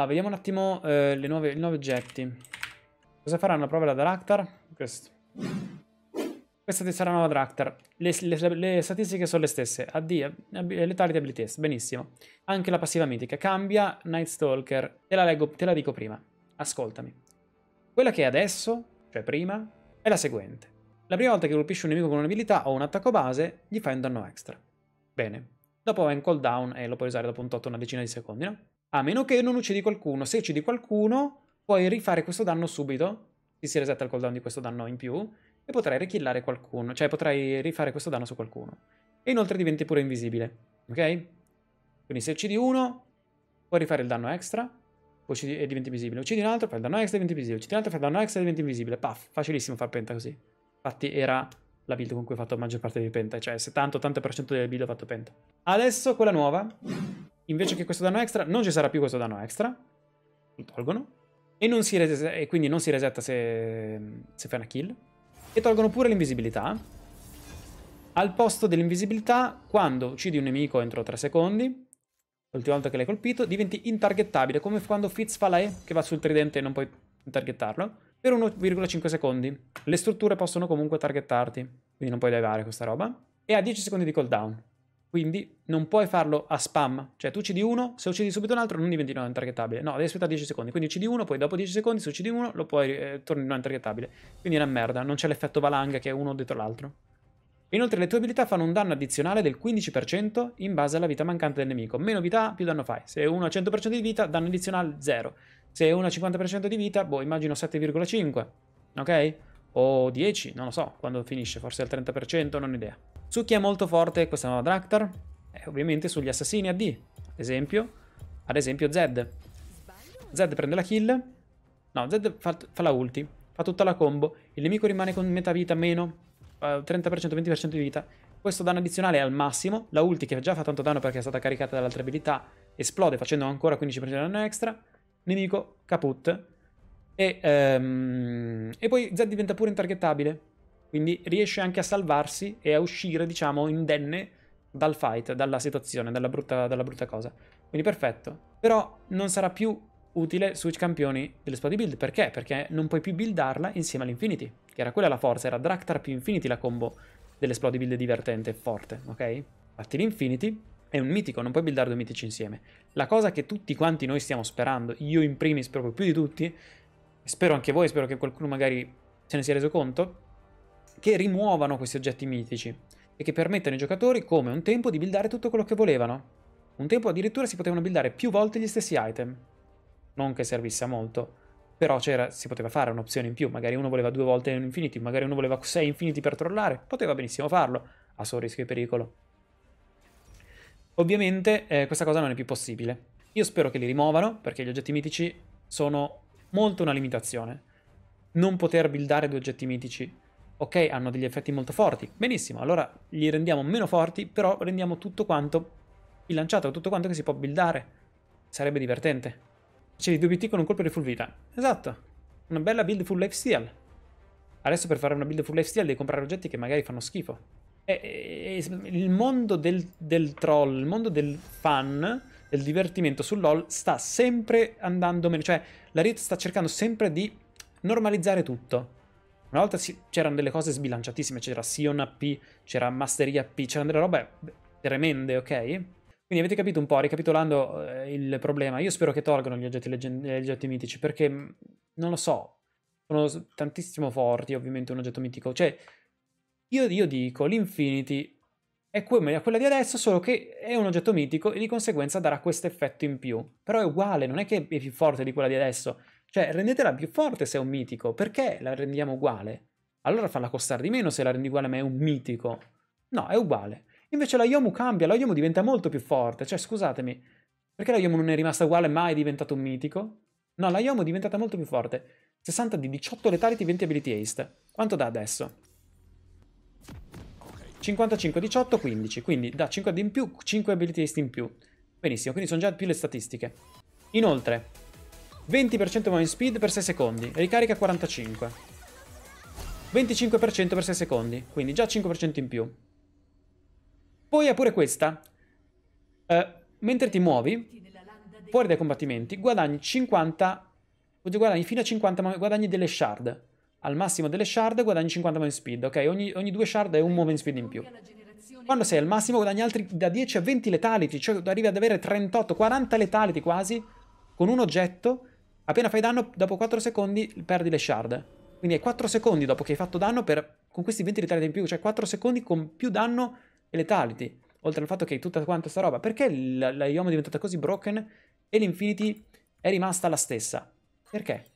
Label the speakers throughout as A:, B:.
A: Ah, vediamo un attimo eh, le nuove, i nuovi oggetti. Cosa faranno? Prova la Draktar? Questo. Questa ti sarà la nuova Draktar. Le, le, le, statistiche sono le stesse. AD, letali di ability test. Benissimo. Anche la passiva mitica. Cambia Night Stalker. Te la, leggo, te la dico prima. Ascoltami. Quella che è adesso, cioè prima, è la seguente. La prima volta che colpisci un nemico con un'abilità o un attacco base, gli fai un danno extra. Bene. Dopo va in cooldown e lo puoi usare dopo un tot una decina di secondi, no? A meno che non uccidi qualcuno. Se uccidi qualcuno, puoi rifare questo danno subito. Ti si resetta il cooldown di questo danno in più. E potrai rikillare qualcuno. Cioè, potrai rifare questo danno su qualcuno. E inoltre diventi pure invisibile. Ok? Quindi se uccidi uno, puoi rifare il danno extra. Uccidi, e diventi invisibile. Uccidi un altro, fai il danno extra e diventi invisibile. Uccidi un altro, fai il danno extra e diventi invisibile. Paf, facilissimo far penta così. Infatti era la build con cui ho fatto la maggior parte dei penta, cioè 70-80% delle build ho fatto penta. Adesso quella nuova invece che questo danno extra, non ci sarà più questo danno extra, lo tolgono, e, resetta, e quindi non si resetta se, se fai una kill, e tolgono pure l'invisibilità, al posto dell'invisibilità, quando uccidi un nemico entro 3 secondi, l'ultima volta che l'hai colpito, diventi intargettabile, come quando Fitz fa la E, che va sul tridente e non puoi intargettarlo, per 1,5 secondi. Le strutture possono comunque targettarti, quindi non puoi levare questa roba. E ha 10 secondi di cooldown. Quindi non puoi farlo a spam, cioè tu uccidi uno, se uccidi subito un altro non diventi non targetabile. No, devi aspettare 10 secondi, quindi uccidi uno, poi dopo 10 secondi se uccidi uno lo puoi eh, torni non targetabile. Quindi è una merda, non c'è l'effetto valanga che è uno dietro l'altro. Inoltre le tue abilità fanno un danno addizionale del 15% in base alla vita mancante del nemico. Meno vita, più danno fai. Se uno ha 100% di vita, danno addizionale 0. Se uno ha 50% di vita, boh, immagino 7,5. Ok? O 10, non lo so, quando finisce, forse al 30%, non ho idea. Su chi è molto forte questa nuova Draktar? Eh, ovviamente sugli assassini a D, ad esempio, ad esempio Zed. Zed prende la kill, no, Zed fa, fa, la ulti, fa tutta la combo, il nemico rimane con metà vita meno, eh, 30%, 20% di vita, questo danno addizionale è al massimo, la ulti che già fa tanto danno perché è stata caricata dall'altra abilità esplode facendo ancora 15% di danno extra, nemico caput, e, um, e poi Zed diventa pure intargettabile, quindi riesce anche a salvarsi e a uscire, diciamo, indenne dal fight, dalla situazione, dalla brutta, dalla brutta cosa. Quindi perfetto. Però non sarà più utile Switch campioni delle squadre build. Perché? Perché non puoi più buildarla insieme all'Infinity, che era quella la forza, era Draktar più Infinity la combo dell'Explody build divertente e forte, ok? Infatti l'Infinity è un mitico, non puoi buildare due mitici insieme. La cosa che tutti quanti noi stiamo sperando, io in primis proprio più di tutti, spero anche voi, spero che qualcuno magari se ne sia reso conto, che rimuovano questi oggetti mitici e che permettono ai giocatori, come un tempo, di buildare tutto quello che volevano. Un tempo addirittura si potevano buildare più volte gli stessi item. Non che servisse a molto, però si poteva fare un'opzione in più, magari uno voleva due volte un infinity, magari uno voleva sei infiniti per trollare, poteva benissimo farlo, a suo rischio e pericolo. Ovviamente eh, questa cosa non è più possibile. Io spero che li rimuovano, perché gli oggetti mitici sono molto una limitazione. Non poter buildare due oggetti mitici ok, hanno degli effetti molto forti. Benissimo, allora li rendiamo meno forti, però rendiamo tutto quanto bilanciato, tutto quanto che si può buildare. Sarebbe divertente. C'è di 2BT con un colpo di full vita. Esatto. Una bella build full lifesteal. Adesso per fare una build full lifesteal devi comprare oggetti che magari fanno schifo. E, e, il mondo del, del, troll, il mondo del fan, del divertimento su LoL sta sempre andando meno. Cioè, la Riot sta cercando sempre di normalizzare tutto una volta si... c'erano delle cose sbilanciatissime, c'era Sion AP, c'era Mastery AP, c'erano delle robe tremende, ok? Quindi avete capito un po', ricapitolando eh, il problema, io spero che tolgano gli oggetti, leggen- eh, gli oggetti mitici, perché mm, non lo so, sono tantissimo forti, ovviamente un oggetto mitico, cioè io, io dico l'Infinity è come quella di adesso, solo che è un oggetto mitico e di conseguenza darà questo effetto in più. Però è uguale, non è che è più forte di quella di adesso. Cioè, rendetela più forte se è un mitico, perché la rendiamo uguale? Allora falla costare di meno se la rendi uguale ma è un mitico. No, è uguale. Invece la Yomu cambia, la Yomu diventa molto più forte. Cioè, scusatemi, perché la Yomu non è rimasta uguale ma è diventato un mitico? No, la Yomu è diventata molto più forte. 60 di 18 letali 20 ability haste. Quanto dà adesso? 55, 18, 15. Quindi da 5 in più, 5 ability haste in più. Benissimo, quindi sono già più le statistiche. Inoltre, 20% movement speed per 6 secondi, ricarica 45. 25% per 6 secondi, quindi già 5% in più. Poi ha pure questa. Uh, mentre ti muovi, fuori dai combattimenti, guadagni 50... Guadagni fino a 50... Guadagni delle shard. Al massimo delle shard guadagni 50 movement speed, ok? Ogni, ogni due shard è un movement speed in più. Quando sei al massimo guadagni altri da 10 a 20 letality, cioè arrivi ad avere 38-40 letality quasi con un oggetto Appena fai danno, dopo 4 secondi perdi le shard. Quindi è 4 secondi dopo che hai fatto danno per, con questi 20 ritardi in più, cioè 4 secondi con più danno e letality. Oltre al fatto che tutta quanta sta roba, perché la, la Yoma è diventata così broken e l'Infinity è rimasta la stessa? Perché?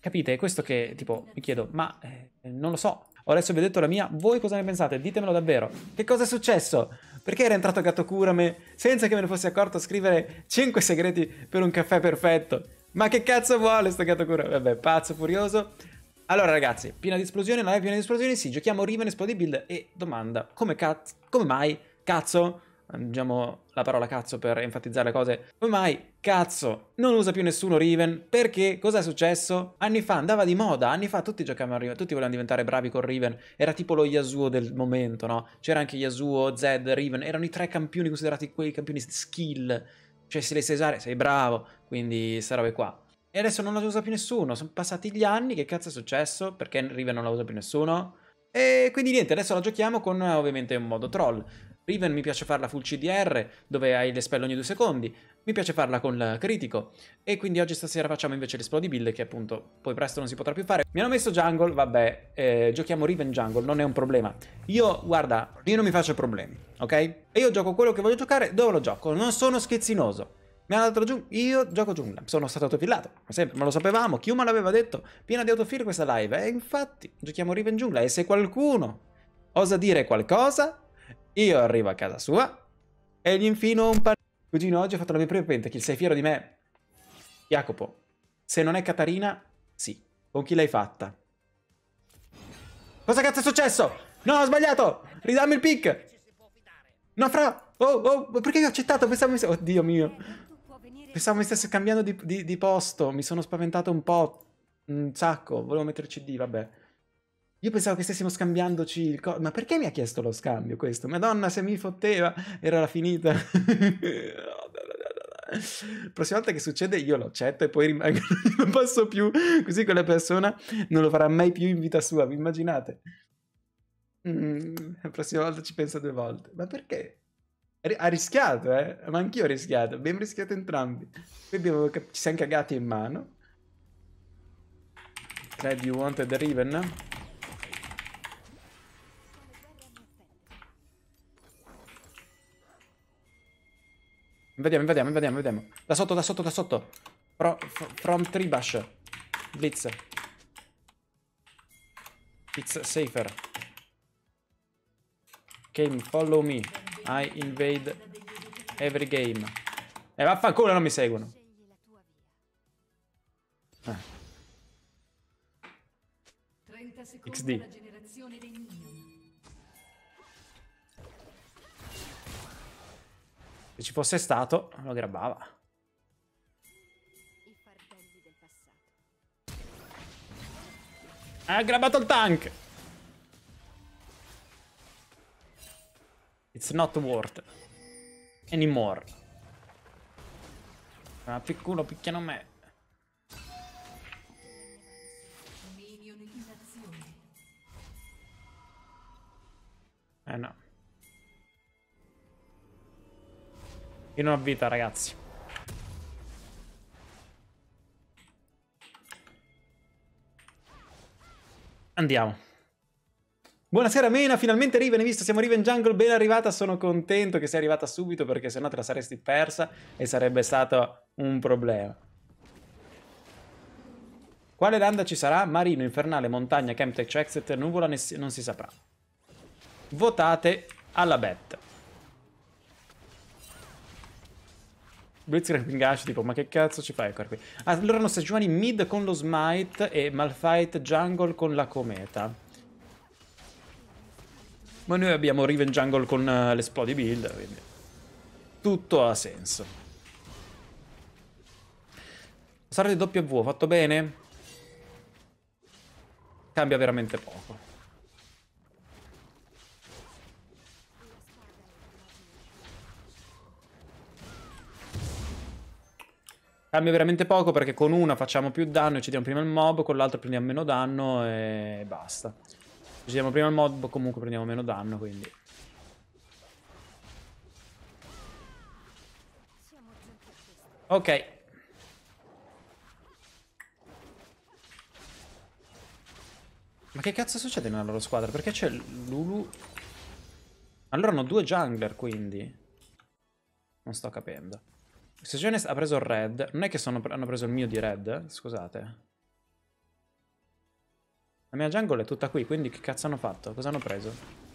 A: Capite? È questo che, tipo, mi chiedo, ma eh, non lo so. Adesso vi ho detto la mia, voi cosa ne pensate? Ditemelo davvero. Che cosa è successo? Perché era entrato Gato Kurame senza che me ne fossi accorto a scrivere 5 segreti per un caffè perfetto? Ma che cazzo vuole sto gatto cura? Vabbè, pazzo, furioso. Allora ragazzi, piena di esplosione, non è piena di esplosione? Sì, giochiamo Riven Exploded Build e domanda, come cazzo, come mai, cazzo, diciamo la parola cazzo per enfatizzare le cose, come mai, cazzo, non usa più nessuno Riven? Perché? Cos'è successo? Anni fa andava di moda, anni fa tutti giocavano a Riven, tutti volevano diventare bravi con Riven, era tipo lo Yasuo del momento, no? C'era anche Yasuo, Zed, Riven, erano i tre campioni considerati quei campioni skill, cioè se le Cesare, sei bravo, quindi sta roba è qua. E adesso non la usa più nessuno, sono passati gli anni, che cazzo è successo? Perché Riven non la usa più nessuno? E quindi niente, adesso la giochiamo con ovviamente un modo troll. Riven mi piace farla full CDR, dove hai le spell ogni due secondi mi piace farla con il critico e quindi oggi stasera facciamo invece l'esplodibile che appunto poi presto non si potrà più fare. Mi hanno messo jungle, vabbè, eh, giochiamo Riven jungle, non è un problema. Io, guarda, io non mi faccio problemi, ok? E io gioco quello che voglio giocare dove lo gioco, non sono schizzinoso. Mi hanno dato giù, io gioco giungla, sono stato autofillato, ma sempre, ma lo sapevamo, chi l'aveva detto, piena di autofill questa live, e eh, infatti giochiamo Riven giungla e se qualcuno osa dire qualcosa, io arrivo a casa sua e gli infino un panino. Cugino, oggi ho fatto la mia prima pentakill, sei fiero di me? Jacopo, se non è Catarina, sì. Con chi l'hai fatta? Cosa cazzo è successo? No, ho sbagliato! Ridammi il pick! No, fra! Oh, oh, perché ho accettato? Pensavo mi stesse... Oddio mio. Pensavo mi stesse cambiando di, di, di posto. Mi sono spaventato un po'. Un sacco. Volevo mettere D, vabbè. Io pensavo che stessimo scambiandoci il corpo. Ma perché mi ha chiesto lo scambio questo? Madonna, se mi fotteva, era la finita. Prossima volta che succede, io lo accetto e poi rimango. non posso più. Così quella persona non lo farà mai più in vita sua. Vi immaginate? Mm, la prossima volta ci pensa due volte. Ma perché? Ha rischiato, eh? Ma anch'io ho rischiato. Abbiamo rischiato entrambi. Poi abbiamo... ci siamo cagati in mano. Glad cioè, you wanted the Riven. Vediamo, vediamo, vediamo, invadiamo. Da sotto, da sotto, da sotto. Pro, from Tribash. Blitz. It's safer. Game, follow me. I invade every game. E eh, vaffanculo, non mi seguono. Eh. XD. Se ci fosse stato, lo grabbava. Ha grabbato il tank! It's not worth anymore. Ma piccolo picchiano me. Eh no. Io non ho vita, ragazzi. Andiamo. Buonasera Mena, finalmente Riven, hai visto? Siamo Riven Jungle, ben arrivata, sono contento che sei arrivata subito perché se no te la saresti persa e sarebbe stato un problema. Quale landa ci sarà? Marino, Infernale, Montagna, Chemtech, Exeter, Nuvola, non si saprà. Votate alla bet. Blitzcrank Ash, tipo, ma che cazzo ci fai ancora qui? Allora hanno stagioni mid con lo smite e Malfight jungle con la cometa. Ma noi abbiamo Riven jungle con uh, eh, l'esplodi build, quindi tutto ha senso. Sarà di W, fatto bene? Cambia veramente poco. Cambia veramente poco perché con una facciamo più danno e uccidiamo prima il mob, con l'altra prendiamo meno danno e basta. Uccidiamo prima il mob, comunque prendiamo meno danno, quindi... Ok. Ma che cazzo succede nella loro squadra? Perché c'è Lulu? Allora hanno due jungler, quindi... Non sto capendo. Stagione ha preso il red. Non è che sono, hanno preso il mio di red, scusate. La mia jungle è tutta qui, quindi che cazzo hanno fatto? Cosa hanno preso?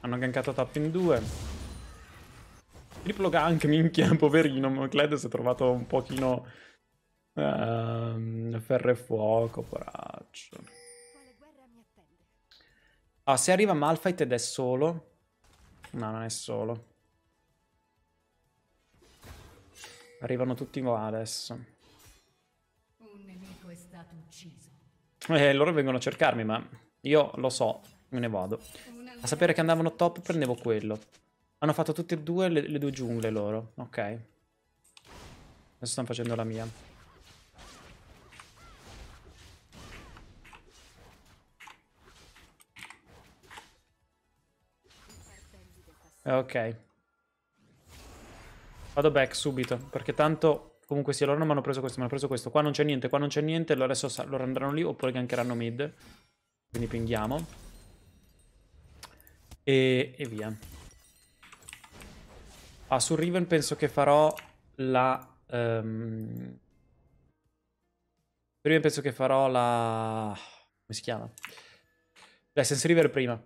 A: Hanno gankato top in due. Triplo gank, minchia, poverino. Cled si è trovato un pochino... Uh, ferro e fuoco, poraccio. Ah, se arriva Malfight ed è solo... No, non è solo. Arrivano tutti qua adesso. Un nemico è stato ucciso. Eh, loro vengono a cercarmi, ma io lo so, me ne vado. A sapere che andavano top prendevo quello. Hanno fatto tutte e due le, le due giungle loro. Ok. Adesso stanno facendo la mia. Ok. Vado back subito, perché tanto comunque sì, loro non mi hanno preso questo, mi hanno preso questo. Qua non c'è niente, qua non c'è niente, allora adesso loro andranno lì oppure gankeranno mid. Quindi pinghiamo. E, e via. Ah, su Riven penso che farò la... Um... Riven penso che farò la... come si chiama? L'Essence River prima,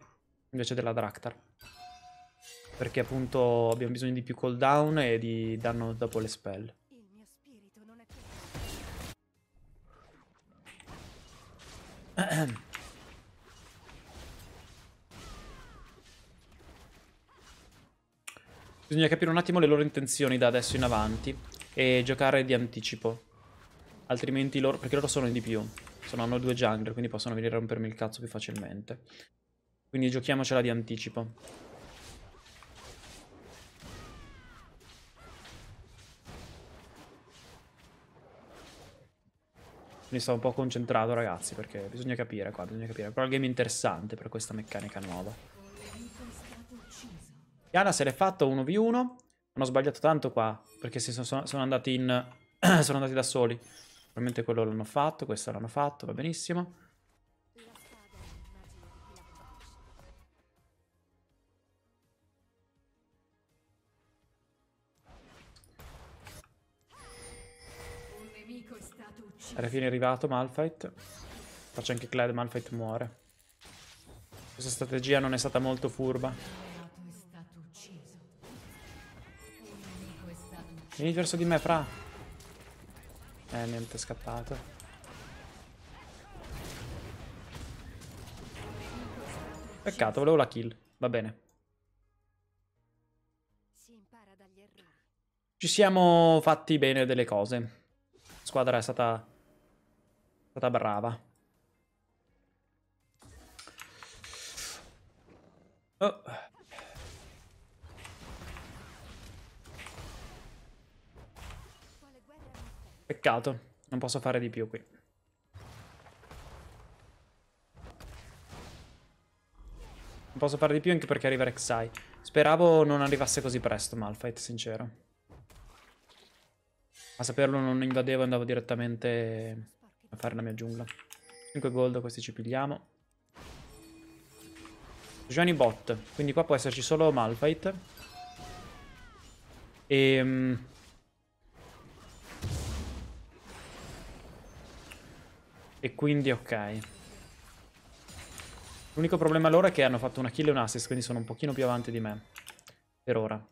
A: invece della Draktar. Perché appunto abbiamo bisogno di più cooldown e di danno dopo le spell. Ahem. Bisogna capire un attimo le loro intenzioni da adesso in avanti e giocare di anticipo. Altrimenti loro... perché loro sono in di più. Sono, hanno due jungler, quindi possono venire a rompermi il cazzo più facilmente. Quindi giochiamocela di anticipo. Mi sto un po' concentrato ragazzi perché bisogna capire qua, bisogna capire. Però il game è interessante per questa meccanica nuova. Yana se l'è fatto 1v1. Hanno sbagliato tanto qua, perché si sono, sono andati in... sono andati da soli. Probabilmente quello l'hanno fatto, questo l'hanno fatto, va benissimo. Alla fine è arrivato Malfight. Faccio anche Clyde, Malfight muore. Questa strategia non è stata molto furba. Vieni verso di me, fra. Eh, niente, è scappato. Peccato, volevo la kill. Va bene. Ci siamo fatti bene delle cose. La squadra è stata... È stata brava. Oh. Peccato, non posso fare di più qui. Non posso fare di più anche perché arriva Rek'Sai. Speravo non arrivasse così presto Malphite, sincero. A saperlo non invadevo, andavo direttamente a fare la mia giungla. 5 gold, questi ci pigliamo. Johnny Bot, quindi qua può esserci solo Malphite. E... Ehm, E quindi ok. L'unico problema loro è che hanno fatto una kill e un assist, quindi sono un pochino più avanti di me. Per ora.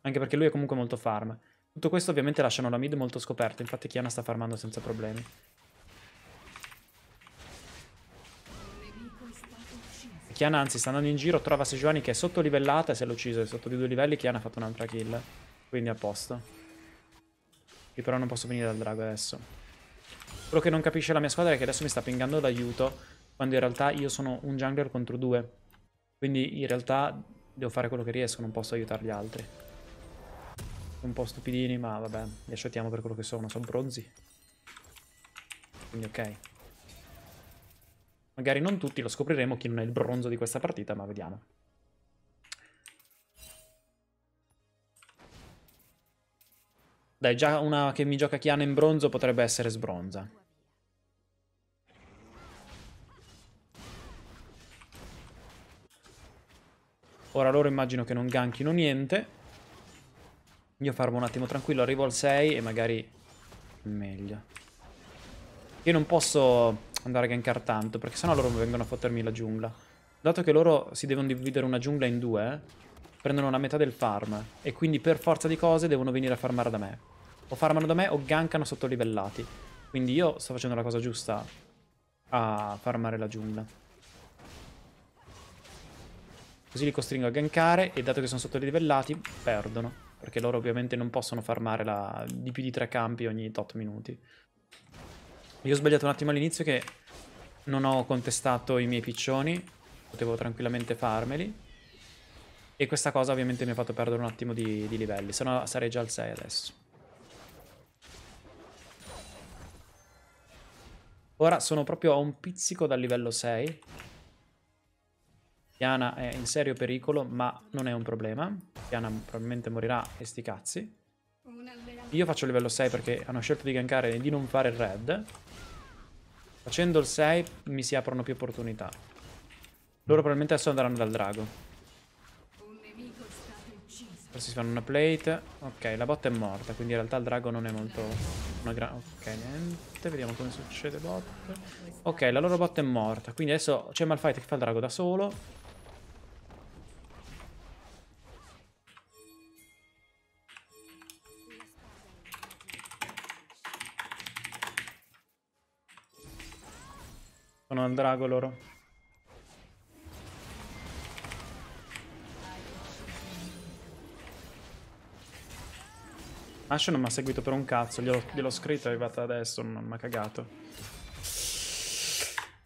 A: Anche perché lui è comunque molto farm. Tutto questo ovviamente lasciano la mid molto scoperta, infatti Kiana sta farmando senza problemi. Kiana anzi sta andando in giro, trova Sejuani che è sottolivellata e se l'ho ucciso è sotto di due livelli, Kiana ha fatto un'altra kill. Quindi a posto. Io però non posso venire dal drago adesso. Quello che non capisce la mia squadra è che adesso mi sta pingando d'aiuto, quando in realtà io sono un jungler contro due. Quindi in realtà devo fare quello che riesco, non posso aiutare gli altri. Un po' stupidini, ma vabbè, li asciottiamo per quello che sono, sono bronzi. Quindi ok. Magari non tutti, lo scopriremo chi non è il bronzo di questa partita, ma vediamo. Dai, già una che mi gioca Chiana in bronzo potrebbe essere sbronza. Ora loro immagino che non ganchino niente. Io farmo un attimo tranquillo, arrivo al 6 e magari... Meglio. Io non posso andare a gankar tanto, perché sennò loro vengono a fottermi la giungla. Dato che loro si devono dividere una giungla in due, prendono la metà del farm. E quindi per forza di cose devono venire a farmare da me. O farmano da me o gankano sottolivellati. Quindi io sto facendo la cosa giusta a farmare la giungla. Così li costringo a gankare e dato che sono sottolivellati, perdono. Perché loro ovviamente non possono farmare la... di più di tre campi ogni tot minuti. Io ho sbagliato un attimo all'inizio che non ho contestato i miei piccioni. Potevo tranquillamente farmeli. E questa cosa ovviamente mi ha fatto perdere un attimo di, di livelli. Se no sarei già al 6 adesso. Ora sono proprio a un pizzico dal livello 6. Tiana è in serio pericolo, ma non è un problema. Tiana probabilmente morirà e sti cazzi. Io faccio livello 6 perché hanno scelto di gankare e di non fare il red. Facendo il 6 mi si aprono più opportunità. Loro probabilmente adesso andranno dal drago. Forse si fanno una plate. Ok, la botta è morta, quindi in realtà il drago non è molto... Una gra... Ok, niente. Vediamo come succede bot. Ok, la loro botta è morta. Quindi adesso c'è Malfight che fa il drago da solo. Sono al drago loro. Ash non mi ha seguito per un cazzo, gliel'ho, gliel'ho scritto, è arrivata adesso, non mi ha cagato.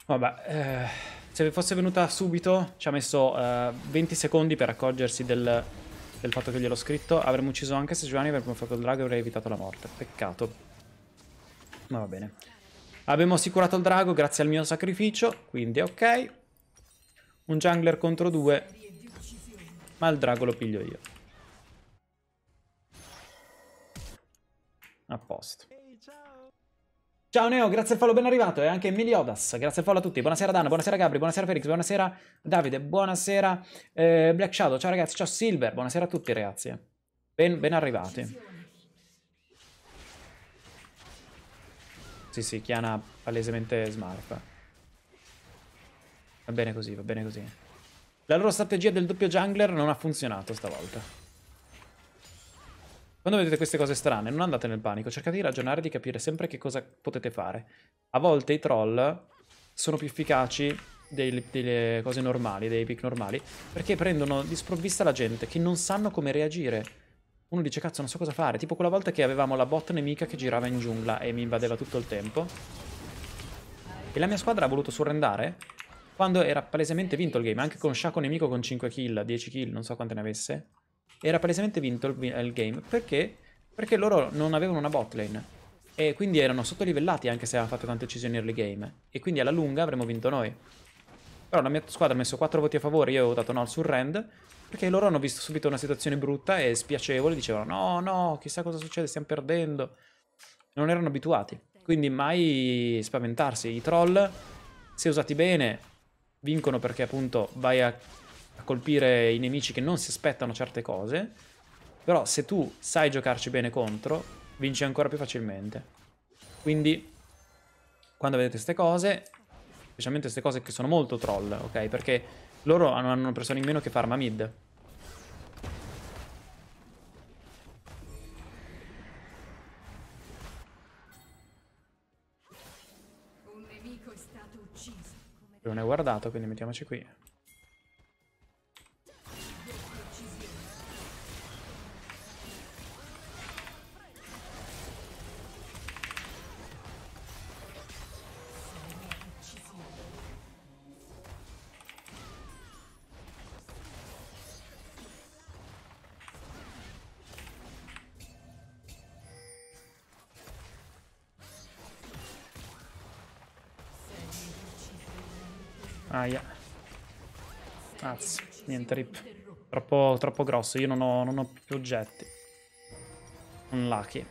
A: Vabbè, eh, se fosse venuta subito ci ha messo eh, 20 secondi per accorgersi del, del fatto che gliel'ho scritto. Avremmo ucciso anche se Giovanni avrebbe fatto il drago e avrei evitato la morte. Peccato. Ma va bene. Abbiamo assicurato il drago grazie al mio sacrificio, quindi ok. Un jungler contro due, ma il drago lo piglio io. A posto. Ciao Neo, grazie al follow, ben arrivato. E eh, anche Emiliodas, grazie al follow a tutti. Buonasera Dana, buonasera Gabri, buonasera Felix, buonasera Davide, buonasera eh, Black Shadow. Ciao ragazzi, ciao Silver, buonasera a tutti ragazzi. Ben, ben arrivati. Sì, sì, Chiana palesemente smart. Va bene così, va bene così. La loro strategia del doppio jungler non ha funzionato stavolta. Quando vedete queste cose strane, non andate nel panico, cercate di ragionare e di capire sempre che cosa potete fare. A volte i troll sono più efficaci dei, delle cose normali, dei pick normali, perché prendono di sprovvista la gente che non sanno come reagire uno dice, cazzo, non so cosa fare. Tipo quella volta che avevamo la bot nemica che girava in giungla e mi invadeva tutto il tempo. E la mia squadra ha voluto surrendare quando era palesemente vinto il game, anche con Shaco nemico con 5 kill, 10 kill, non so quante ne avesse. Era palesemente vinto il, il game perché? Perché loro non avevano una bot lane. E quindi erano sottolivellati anche se avevano fatto tante uccisioni early game. E quindi alla lunga avremmo vinto noi. Però la mia squadra ha messo 4 voti a favore, io ho dato no al surrend. Perché loro hanno visto subito una situazione brutta e spiacevole, dicevano no, no, chissà cosa succede, stiamo perdendo. Non erano abituati. Quindi mai spaventarsi. I troll, se usati bene, vincono perché appunto vai a, a colpire i nemici che non si aspettano certe cose. Però se tu sai giocarci bene contro, vinci ancora più facilmente. Quindi, quando vedete queste cose, specialmente queste cose che sono molto troll, ok? Perché loro hanno una pressione in meno che farma mid. Non è guardato, quindi mettiamoci qui. niente, rip. Troppo, troppo grosso, io non ho, non ho, più oggetti. Un lucky.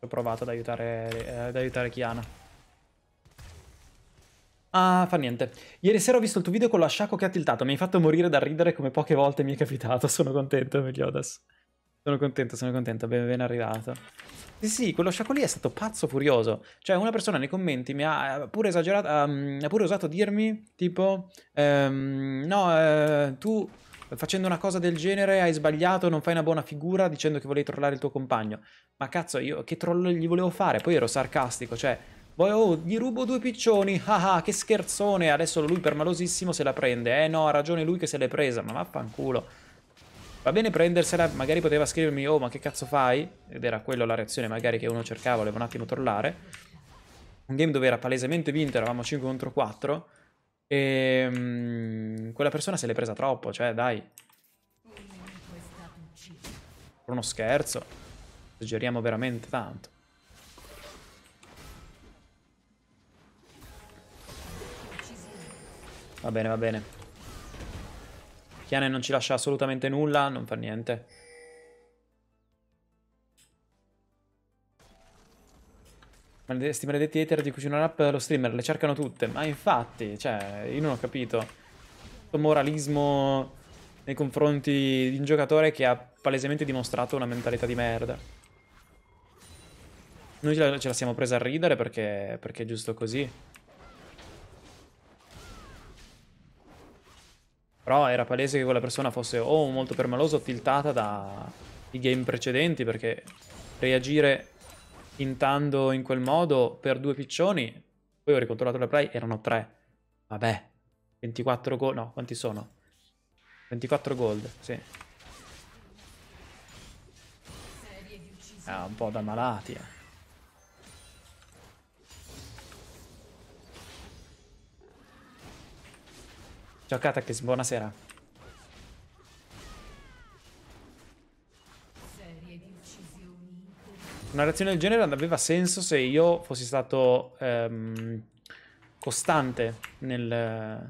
A: Ho provato ad aiutare, eh, ad aiutare Chiana. Ah, fa niente. Ieri sera ho visto il tuo video con la Shaco che ha tiltato. Mi hai fatto morire dal ridere come poche volte mi è capitato. Sono contento, Meliodas. Sono contento, sono contento. Ben, ben arrivato. Sì, sì, quello sciacco lì è stato pazzo furioso. Cioè, una persona nei commenti mi ha pure esagerato, um, ha pure osato dirmi, tipo, um, no, eh, tu facendo una cosa del genere hai sbagliato, non fai una buona figura dicendo che volevi trollare il tuo compagno. Ma cazzo, io che trollo gli volevo fare? Poi ero sarcastico, cioè, oh, gli rubo due piccioni, ah, ah, che scherzone, adesso lui per malosissimo se la prende. Eh no, ha ragione lui che se l'è presa, ma vaffanculo. Va bene prendersela, magari poteva scrivermi, oh ma che cazzo fai? Ed era quella la reazione magari che uno cercava, Volevo un attimo trollare. Un game dove era palesemente vinto, eravamo 5 contro 4. E ehm, quella persona se l'è presa troppo, cioè dai. uno scherzo. Esageriamo veramente tanto. Va bene, va bene. Tiane non ci lascia assolutamente nulla, non fa niente. Questi maledetti hater di cucinano rap lo streamer, le cercano tutte. Ma infatti, cioè, io non ho capito. Questo moralismo nei confronti di un giocatore che ha palesemente dimostrato una mentalità di merda. Noi ce la, ce la siamo presa a ridere perché, perché è giusto così. Però era palese che quella persona fosse o molto permalosa o tiltata dai game precedenti perché reagire tintando in quel modo per due piccioni, poi ho ricontrollato la play, erano tre. Vabbè, 24 gold, no, quanti sono? 24 gold, sì. Ah, un po' da malati, eh. Ciao Katakis, buonasera. Una reazione del genere aveva senso se io fossi stato ehm, costante nel,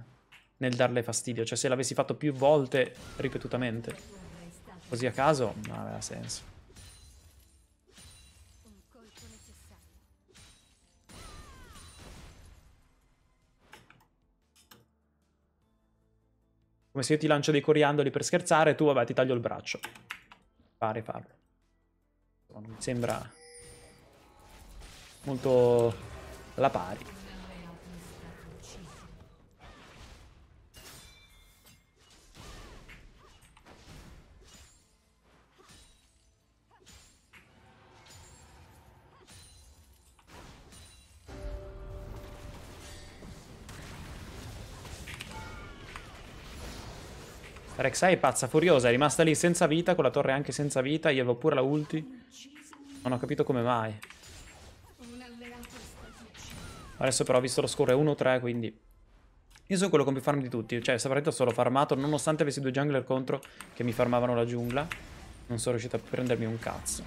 A: nel darle fastidio, cioè se l'avessi fatto più volte ripetutamente. Così a caso non aveva senso. Come se io ti lancio dei coriandoli per scherzare e tu, vabbè, ti taglio il braccio. Pare farlo. Non mi sembra molto alla pari. Alexa è pazza, furiosa, è rimasta lì senza vita, con la torre anche senza vita, io avevo pure la ulti. Non ho capito come mai. Adesso però ho visto lo score 1-3, quindi... Io sono quello con più farm di tutti, cioè soprattutto solo farmato, nonostante avessi due jungler contro che mi farmavano la giungla, non sono riuscito a prendermi un cazzo.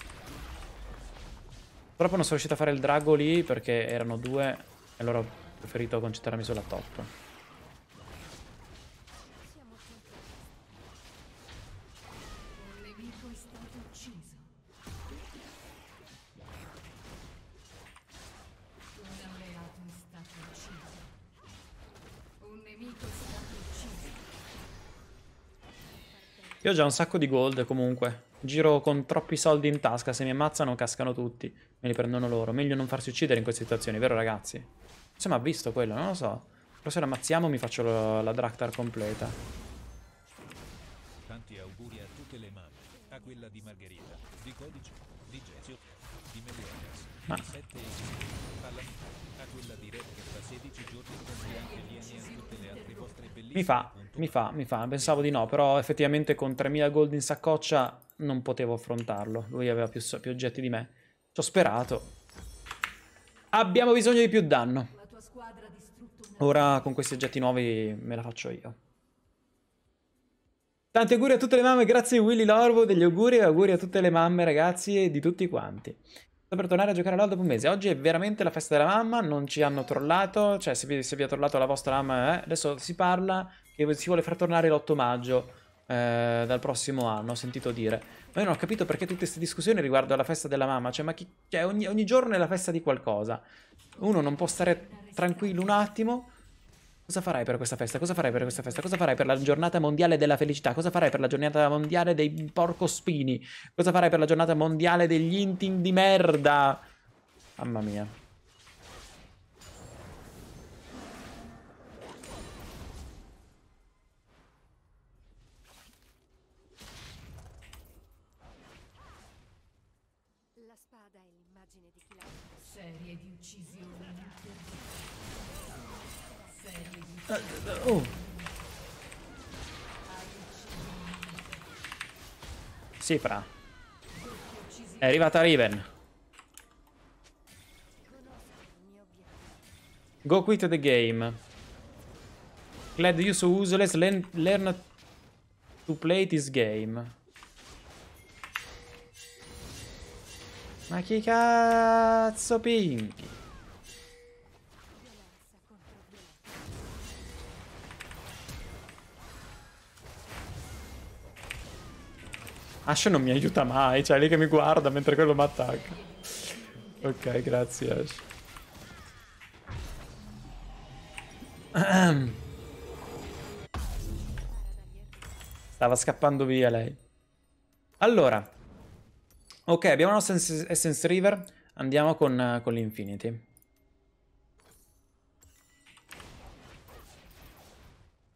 A: Proprio non sono riuscito a fare il drago lì perché erano due e allora ho preferito concentrarmi sulla top. Io ho già un sacco di gold comunque. Giro con troppi soldi in tasca, se mi ammazzano cascano tutti. Me li prendono loro. Meglio non farsi uccidere in queste situazioni, vero ragazzi? Insomma, ha visto quello, non lo so. Però se lo ammazziamo mi faccio la, Draktar completa. Tanti auguri a tutte le mamme. A quella di Margherita, di Codice, di Gesio, di Meliodas, ah. Mi fa mi fa, mi fa, pensavo di no, però effettivamente con 3000 gold in saccoccia non potevo affrontarlo. Lui aveva più, più oggetti di me. Ci ho sperato. Abbiamo bisogno di più danno. Ora con questi oggetti nuovi me la faccio io. Tanti auguri a tutte le mamme, grazie Willy Lorvo degli auguri e auguri a tutte le mamme ragazzi e di tutti quanti. Sto per tornare a giocare all'Old dopo un mese. Oggi è veramente la festa della mamma, non ci hanno trollato, cioè se vi, se vi ha trollato la vostra mamma, eh, adesso si parla, che si vuole far tornare l'8 maggio eh, dal prossimo anno, ho sentito dire. Ma io non ho capito perché tutte queste discussioni riguardo alla festa della mamma, cioè, ma chi, cioè, ogni, ogni giorno è la festa di qualcosa. Uno non può stare tranquillo un attimo. Cosa farai per questa festa? Cosa farai per questa festa? Cosa farai per la giornata mondiale della felicità? Cosa farai per la giornata mondiale dei porcospini? Cosa farai per la giornata mondiale degli intim di merda? Mamma mia. Oh. Sipra. È arrivata Riven. Go quit the game. Glad you so useless learn, learn to play this game. Ma chi cazzo pinchi? Ash non mi aiuta mai, cioè è lì che mi guarda mentre quello mi attacca. Ok, grazie Ash. Stava scappando via lei. Allora. Ok, abbiamo la nostra Essence River. Andiamo con, eh, con l'Infinity.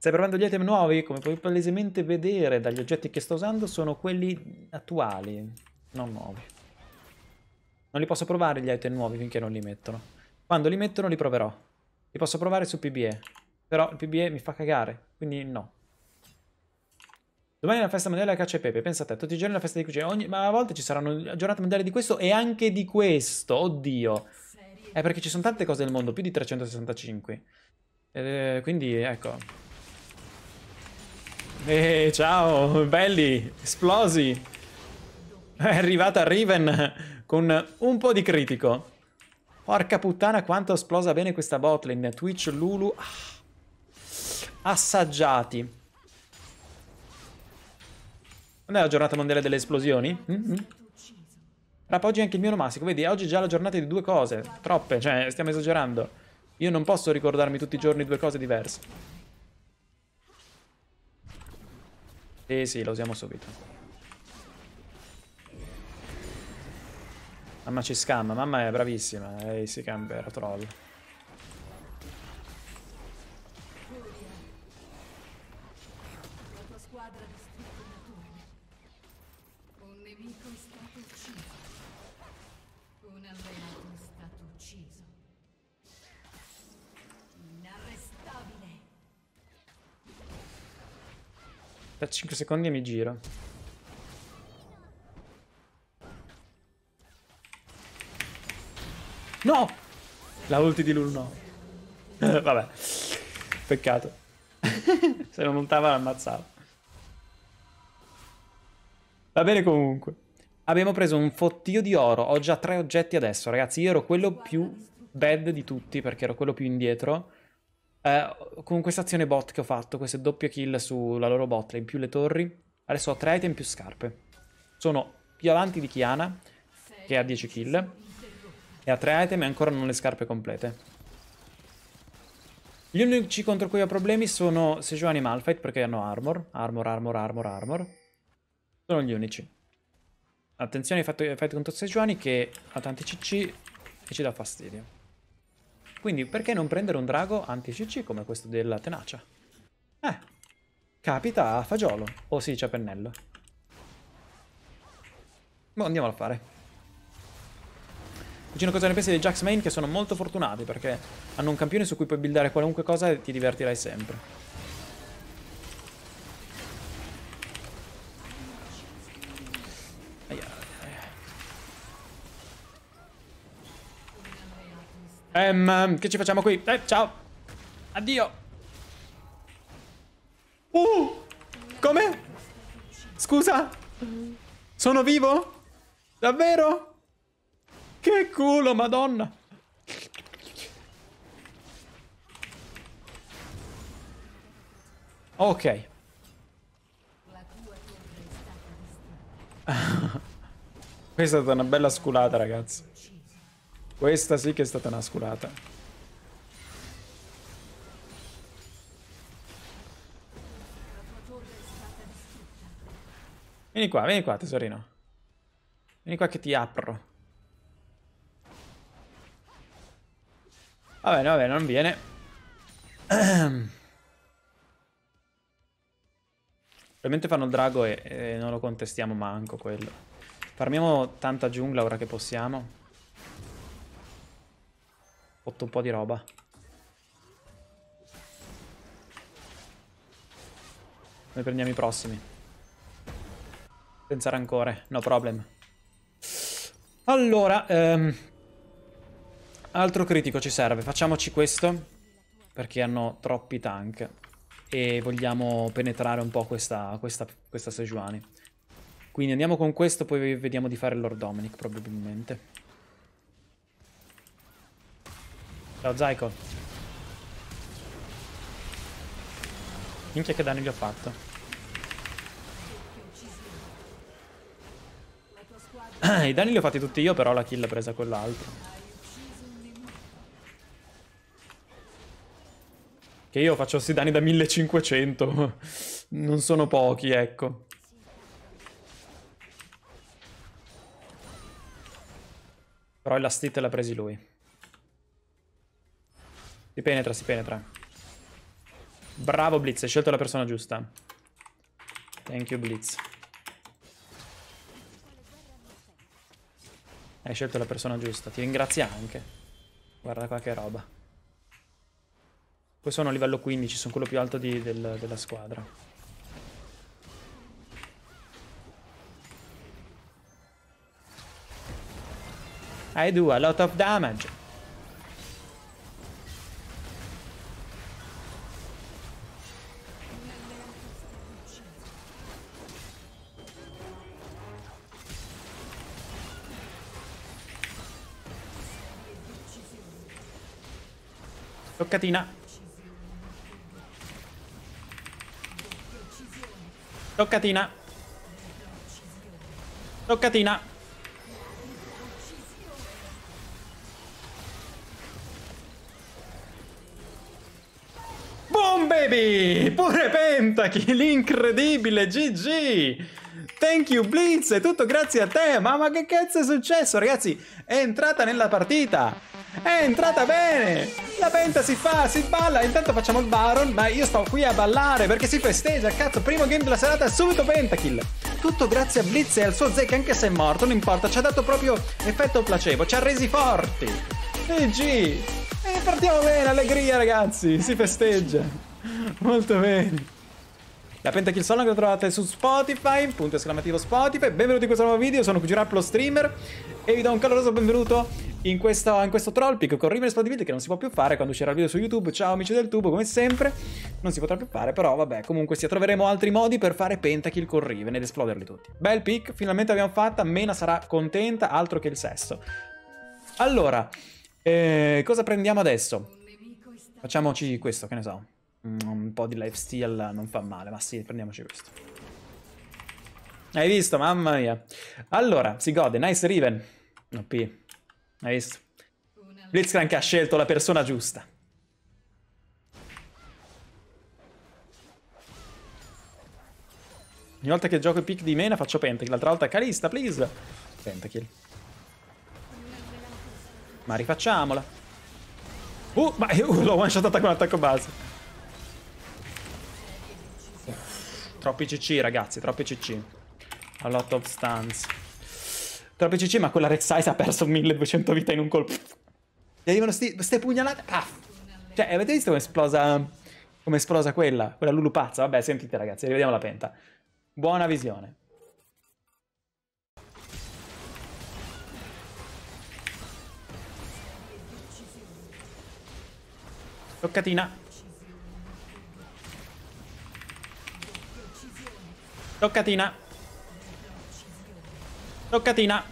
A: Stai provando gli item nuovi? Come puoi palesemente vedere dagli oggetti che sto usando sono quelli attuali, non nuovi. Non li posso provare gli item nuovi finché non li mettono. Quando li mettono li proverò. Li posso provare su PBE. Però il PBE mi fa cagare, quindi no. Domani è la festa mondiale a caccia e pepe, pensa a te, tutti i giorni è la festa di cucina, Ogni... ma a volte ci saranno giornate mondiali di questo e anche di questo, oddio. È perché ci sono tante cose nel mondo, più di 365. Eh, quindi, ecco, eh, ciao, belli, esplosi. È arrivata Riven con un po' di critico. Porca puttana quanto esplosa bene questa botlane. Twitch, Lulu... Ah, assaggiati. Non è la giornata mondiale delle esplosioni? Mm -hmm. Rap anche il mio nomastico. Vedi, oggi è già la giornata di due cose. Troppe, cioè, stiamo esagerando. Io non posso ricordarmi tutti i giorni due cose diverse. Sì, sì, la usiamo subito. Mamma ci scamma, mamma è bravissima. Ehi, si cambia, troll. Da 5 secondi e mi giro. No! La ulti di Lul no. Vabbè. Peccato. Se non montava l'ammazzava. Va bene comunque. Abbiamo preso un fottio di oro. Ho già tre oggetti adesso, ragazzi. Io ero quello più bad di tutti perché ero quello più indietro. Eh, con questa azione bot che ho fatto, questo doppio kill sulla loro bot, in più le torri, adesso ho tre item più scarpe. Sono più avanti di Kiana, che ha 10 kill, e ha tre item e ancora non le scarpe complete. Gli unici contro cui ho problemi sono Sejuani e Malphite, perché hanno armor, armor, armor, armor, armor. Sono gli unici. Attenzione ai fight contro Sejuani che ha tanti cc e ci dà fastidio. Quindi perché non prendere un drago anti-CC come questo della tenacia? Eh, capita a fagiolo. Oh sì, c'è pennello. Boh, andiamolo a fare. Cugino, cosa ne pensi dei Jax main che sono molto fortunati perché hanno un campione su cui puoi buildare qualunque cosa e ti divertirai sempre. Ehm, che ci facciamo qui? Eh, ciao. Addio. Uh, come? Scusa? Sono vivo? Davvero? Che culo, madonna. Ok. Questa è stata una bella sculata, ragazzi. Questa sì che è stata una sculata. Vieni qua, vieni qua, tesorino. Vieni qua che ti apro. Va bene, va bene, non viene. Ehm. Ovviamente fanno il drago e, e non lo contestiamo manco quello. Farmiamo tanta giungla ora che possiamo. Fatto un po' di roba. Noi prendiamo i prossimi. Senza rancore, no problem. Allora, ehm, altro critico ci serve. Facciamoci questo, perché hanno troppi tank. E vogliamo penetrare un po' questa, questa, questa Sejuani. Quindi andiamo con questo, poi vediamo di fare il Lord Dominic, probabilmente. Ciao Zyko. Minchia che danni gli ho fatto. I danni li ho fatti tutti io, però la kill ha presa quell'altro. Che io faccio questi danni da 1500. non sono pochi, ecco. Però la stit l'ha presi lui. Si penetra, si penetra. Bravo Blitz, hai scelto la persona giusta. Thank you Blitz. Hai scelto la persona giusta, ti ringrazia anche. Guarda qua che roba. Poi sono a livello 15, sono quello più alto di, del, della squadra. I do a lot of damage. Toccatina. Toccatina. Toccatina. Boom baby! Pure Pentakill, incredibile, GG! Thank you Blitz, è tutto grazie a te! Mamma che cazzo è successo ragazzi! È entrata nella partita! È entrata bene! La benta si fa, si balla, intanto facciamo il baron, ma io sto qui a ballare perché si festeggia, cazzo, primo game della serata, subito pentakill. Tutto grazie a Blitz e al suo Zeke, anche se è morto, non importa, ci ha dato proprio effetto placebo, ci ha resi forti. GG. E eh, partiamo bene, allegria ragazzi, si festeggia. Molto bene. La Pentakill Solo che trovate su Spotify, punto esclamativo Spotify. Benvenuti in questo nuovo video, sono QGRAP lo streamer e vi do un caloroso benvenuto in questo, in questo troll pick con River Responsibility che non si può più fare quando uscirà il video su YouTube. Ciao amici del tubo, come sempre. Non si potrà più fare, però vabbè, comunque si troveremo altri modi per fare pentakill con Riven ed esploderli tutti. Bel pick, finalmente l'abbiamo fatta, Mena sarà contenta, altro che il sesso. Allora, eh, cosa prendiamo adesso? Facciamoci questo, che ne so. Mm, un po' di lifesteal non fa male, ma sì, prendiamoci questo. Hai visto, mamma mia. Allora, si gode, nice Riven. OP. Hai visto? Blitzcrank ha scelto la persona giusta. Ogni volta che gioco il pick di Mena faccio pentakill, l'altra volta Calista, please. Pentakill. Ma rifacciamola. Uh, ma uh, l'ho one-shotata con attacco base. Troppi cc ragazzi, troppi cc A lot of stuns Troppi cc ma quella Rex Size ha perso 1200 vita in un colpo Gli arrivano queste pugnalate ah. Cioè avete visto come esplosa Come esplosa quella? Quella Lulu pazza Vabbè sentite ragazzi, rivediamo la penta Buona visione Toccatina Toccatina. Toccatina.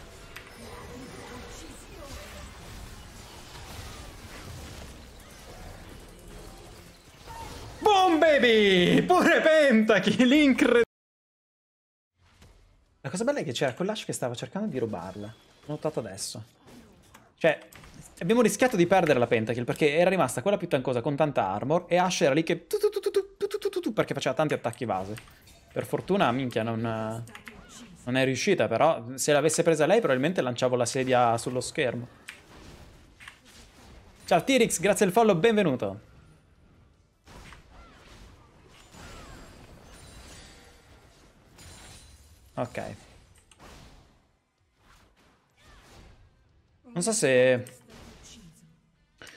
A: Boom baby! Pure Pentakill, incredibile! La cosa bella è che c'era Collash che stava cercando di rubarla. L'ho notato adesso. Cioè, abbiamo rischiato di perdere la Pentakill perché era rimasta quella più tancosa con tanta armor e Ash era lì che... Perché faceva tanti attacchi base. Per fortuna, minchia, non, non è riuscita, però se l'avesse presa lei probabilmente lanciavo la sedia sullo schermo. Ciao Tirix, grazie al follow, benvenuto. Ok. Non so se...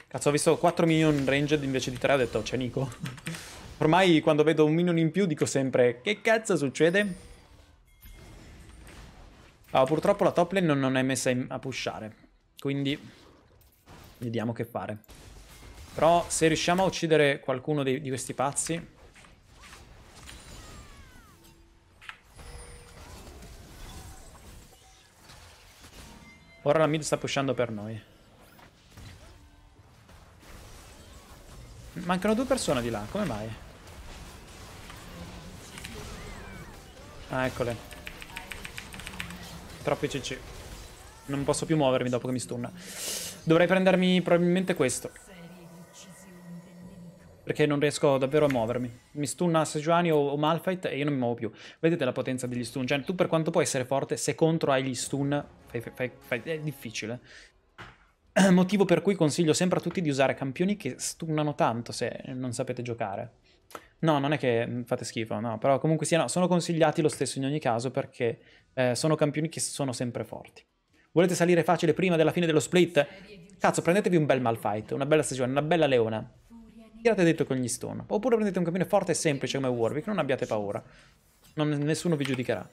A: Cazzo, ho visto 4 minion ranged invece di 3, ho detto c'è Nico. Ormai quando vedo un minion in più dico sempre che cazzo succede? Ah, purtroppo la top lane non, non è messa in, a pushare, quindi vediamo che fare. Però se riusciamo a uccidere qualcuno di, di questi pazzi... Ora la mid sta pushando per noi. Mancano due persone di là, come mai? Ah, eccole. Troppi cc. Non posso più muovermi dopo che mi stunna. Dovrei prendermi probabilmente questo. Perché non riesco davvero a muovermi. Mi stunna Sejuani o, o Malphite e io non mi muovo più. Vedete la potenza degli stun. Cioè, tu per quanto puoi essere forte, se contro hai gli stun, fai, fai, fai, è difficile. Motivo per cui consiglio sempre a tutti di usare campioni che stunnano tanto se non sapete giocare. No, non è che mm, fate schifo, no, però comunque sia, no, sono consigliati lo stesso in ogni caso perché eh, sono campioni che sono sempre forti. Volete salire facile prima della fine dello split? Cazzo, prendetevi un bel Malfight, una bella stagione, una bella leona. Tirate dritto con gli stone. Oppure prendete un campione forte e semplice come Warwick, non abbiate paura. Non, nessuno vi giudicherà.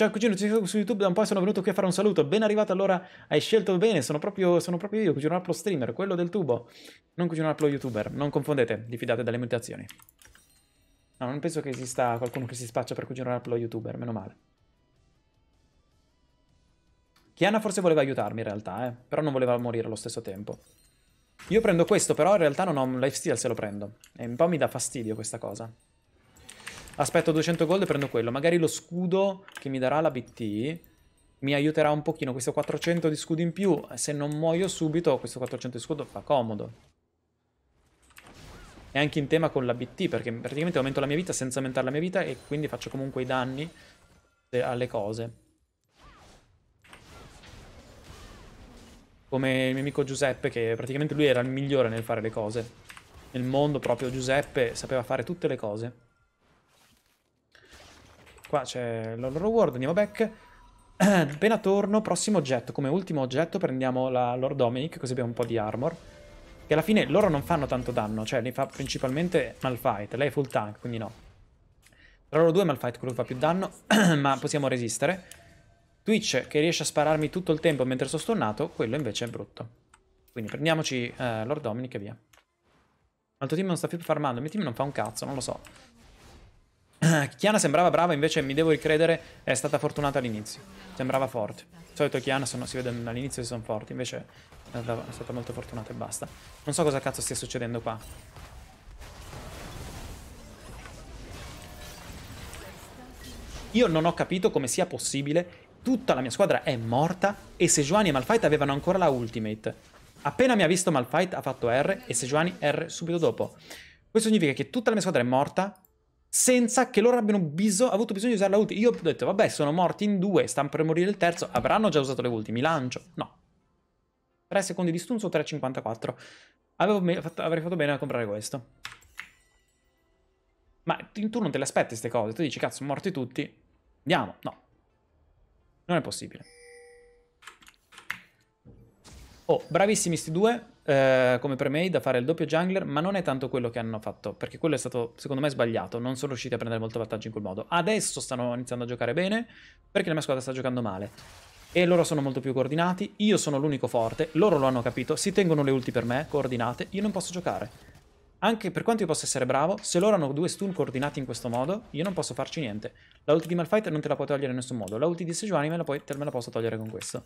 A: Ciao cugino, ci seguo su YouTube da un po' e sono venuto qui a fare un saluto. Ben arrivato allora, hai scelto bene, sono proprio, sono proprio io, cugino Apple streamer, quello del tubo. Non cugino Apple youtuber, non confondete, diffidate dalle mutazioni. No, non penso che esista qualcuno che si spaccia per cugino Apple youtuber, meno male. Chiana forse voleva aiutarmi in realtà, eh, però non voleva morire allo stesso tempo. Io prendo questo, però in realtà non ho un lifesteal se lo prendo. E un po' mi dà fastidio questa cosa aspetto 200 gold e prendo quello. Magari lo scudo che mi darà la BT mi aiuterà un pochino. Questo 400 di scudo in più, se non muoio subito, questo 400 di scudo fa comodo. E anche in tema con la BT, perché praticamente aumento la mia vita senza aumentare la mia vita e quindi faccio comunque i danni eh, alle cose. Come il mio amico Giuseppe, che praticamente lui era il migliore nel fare le cose. Nel mondo proprio Giuseppe sapeva fare tutte le cose. Qua c'è la loro world, andiamo back. Appena torno, prossimo oggetto. Come ultimo oggetto prendiamo la Lord Dominic, così abbiamo un po' di armor. Che alla fine loro non fanno tanto danno, cioè li fa principalmente Malfight. Lei è full tank, quindi no. Tra loro due Malfight quello fa più danno, ma possiamo resistere. Twitch che riesce a spararmi tutto il tempo mentre sono stonnato, quello invece è brutto. Quindi prendiamoci eh, Lord Dominic e via. Ma team non sta più farmando, il mio team non fa un cazzo, non lo so. Eh, Chiana sembrava brava, invece mi devo ricredere, è stata fortunata all'inizio. Sembrava forte. Di solito Chiana sono, si vede all'inizio se sono forti, invece è stata, è stata molto fortunata e basta. Non so cosa cazzo stia succedendo qua. Io non ho capito come sia possibile. Tutta la mia squadra è morta e Sejuani e Malfight avevano ancora la ultimate. Appena mi ha visto Malfight ha fatto R e Sejuani R subito dopo. Questo significa che tutta la mia squadra è morta senza che loro abbiano bisog- avuto bisogno di usare la ulti. Io ho detto, vabbè, sono morti in due, stanno per morire il terzo, avranno già usato le ulti, mi lancio. No. 3 secondi di stun su 3,54. Fatto, avrei fatto bene a comprare questo. Ma tu non te le aspetti queste cose, tu dici, cazzo, morti tutti, andiamo. No. Non è possibile. Oh, bravissimi sti due, eh, come pre-made a fare il doppio jungler, ma non è tanto quello che hanno fatto, perché quello è stato secondo me sbagliato, non sono riusciti a prendere molto vantaggio in quel modo. Adesso stanno iniziando a giocare bene, perché la mia squadra sta giocando male. E loro sono molto più coordinati, io sono l'unico forte, loro lo hanno capito, si tengono le ulti per me, coordinate, io non posso giocare. Anche per quanto io possa essere bravo, se loro hanno due stun coordinati in questo modo, io non posso farci niente. La ulti di Malfight non te la puoi togliere in nessun modo, la ulti di Sejuani me la, puoi, me la posso togliere con questo.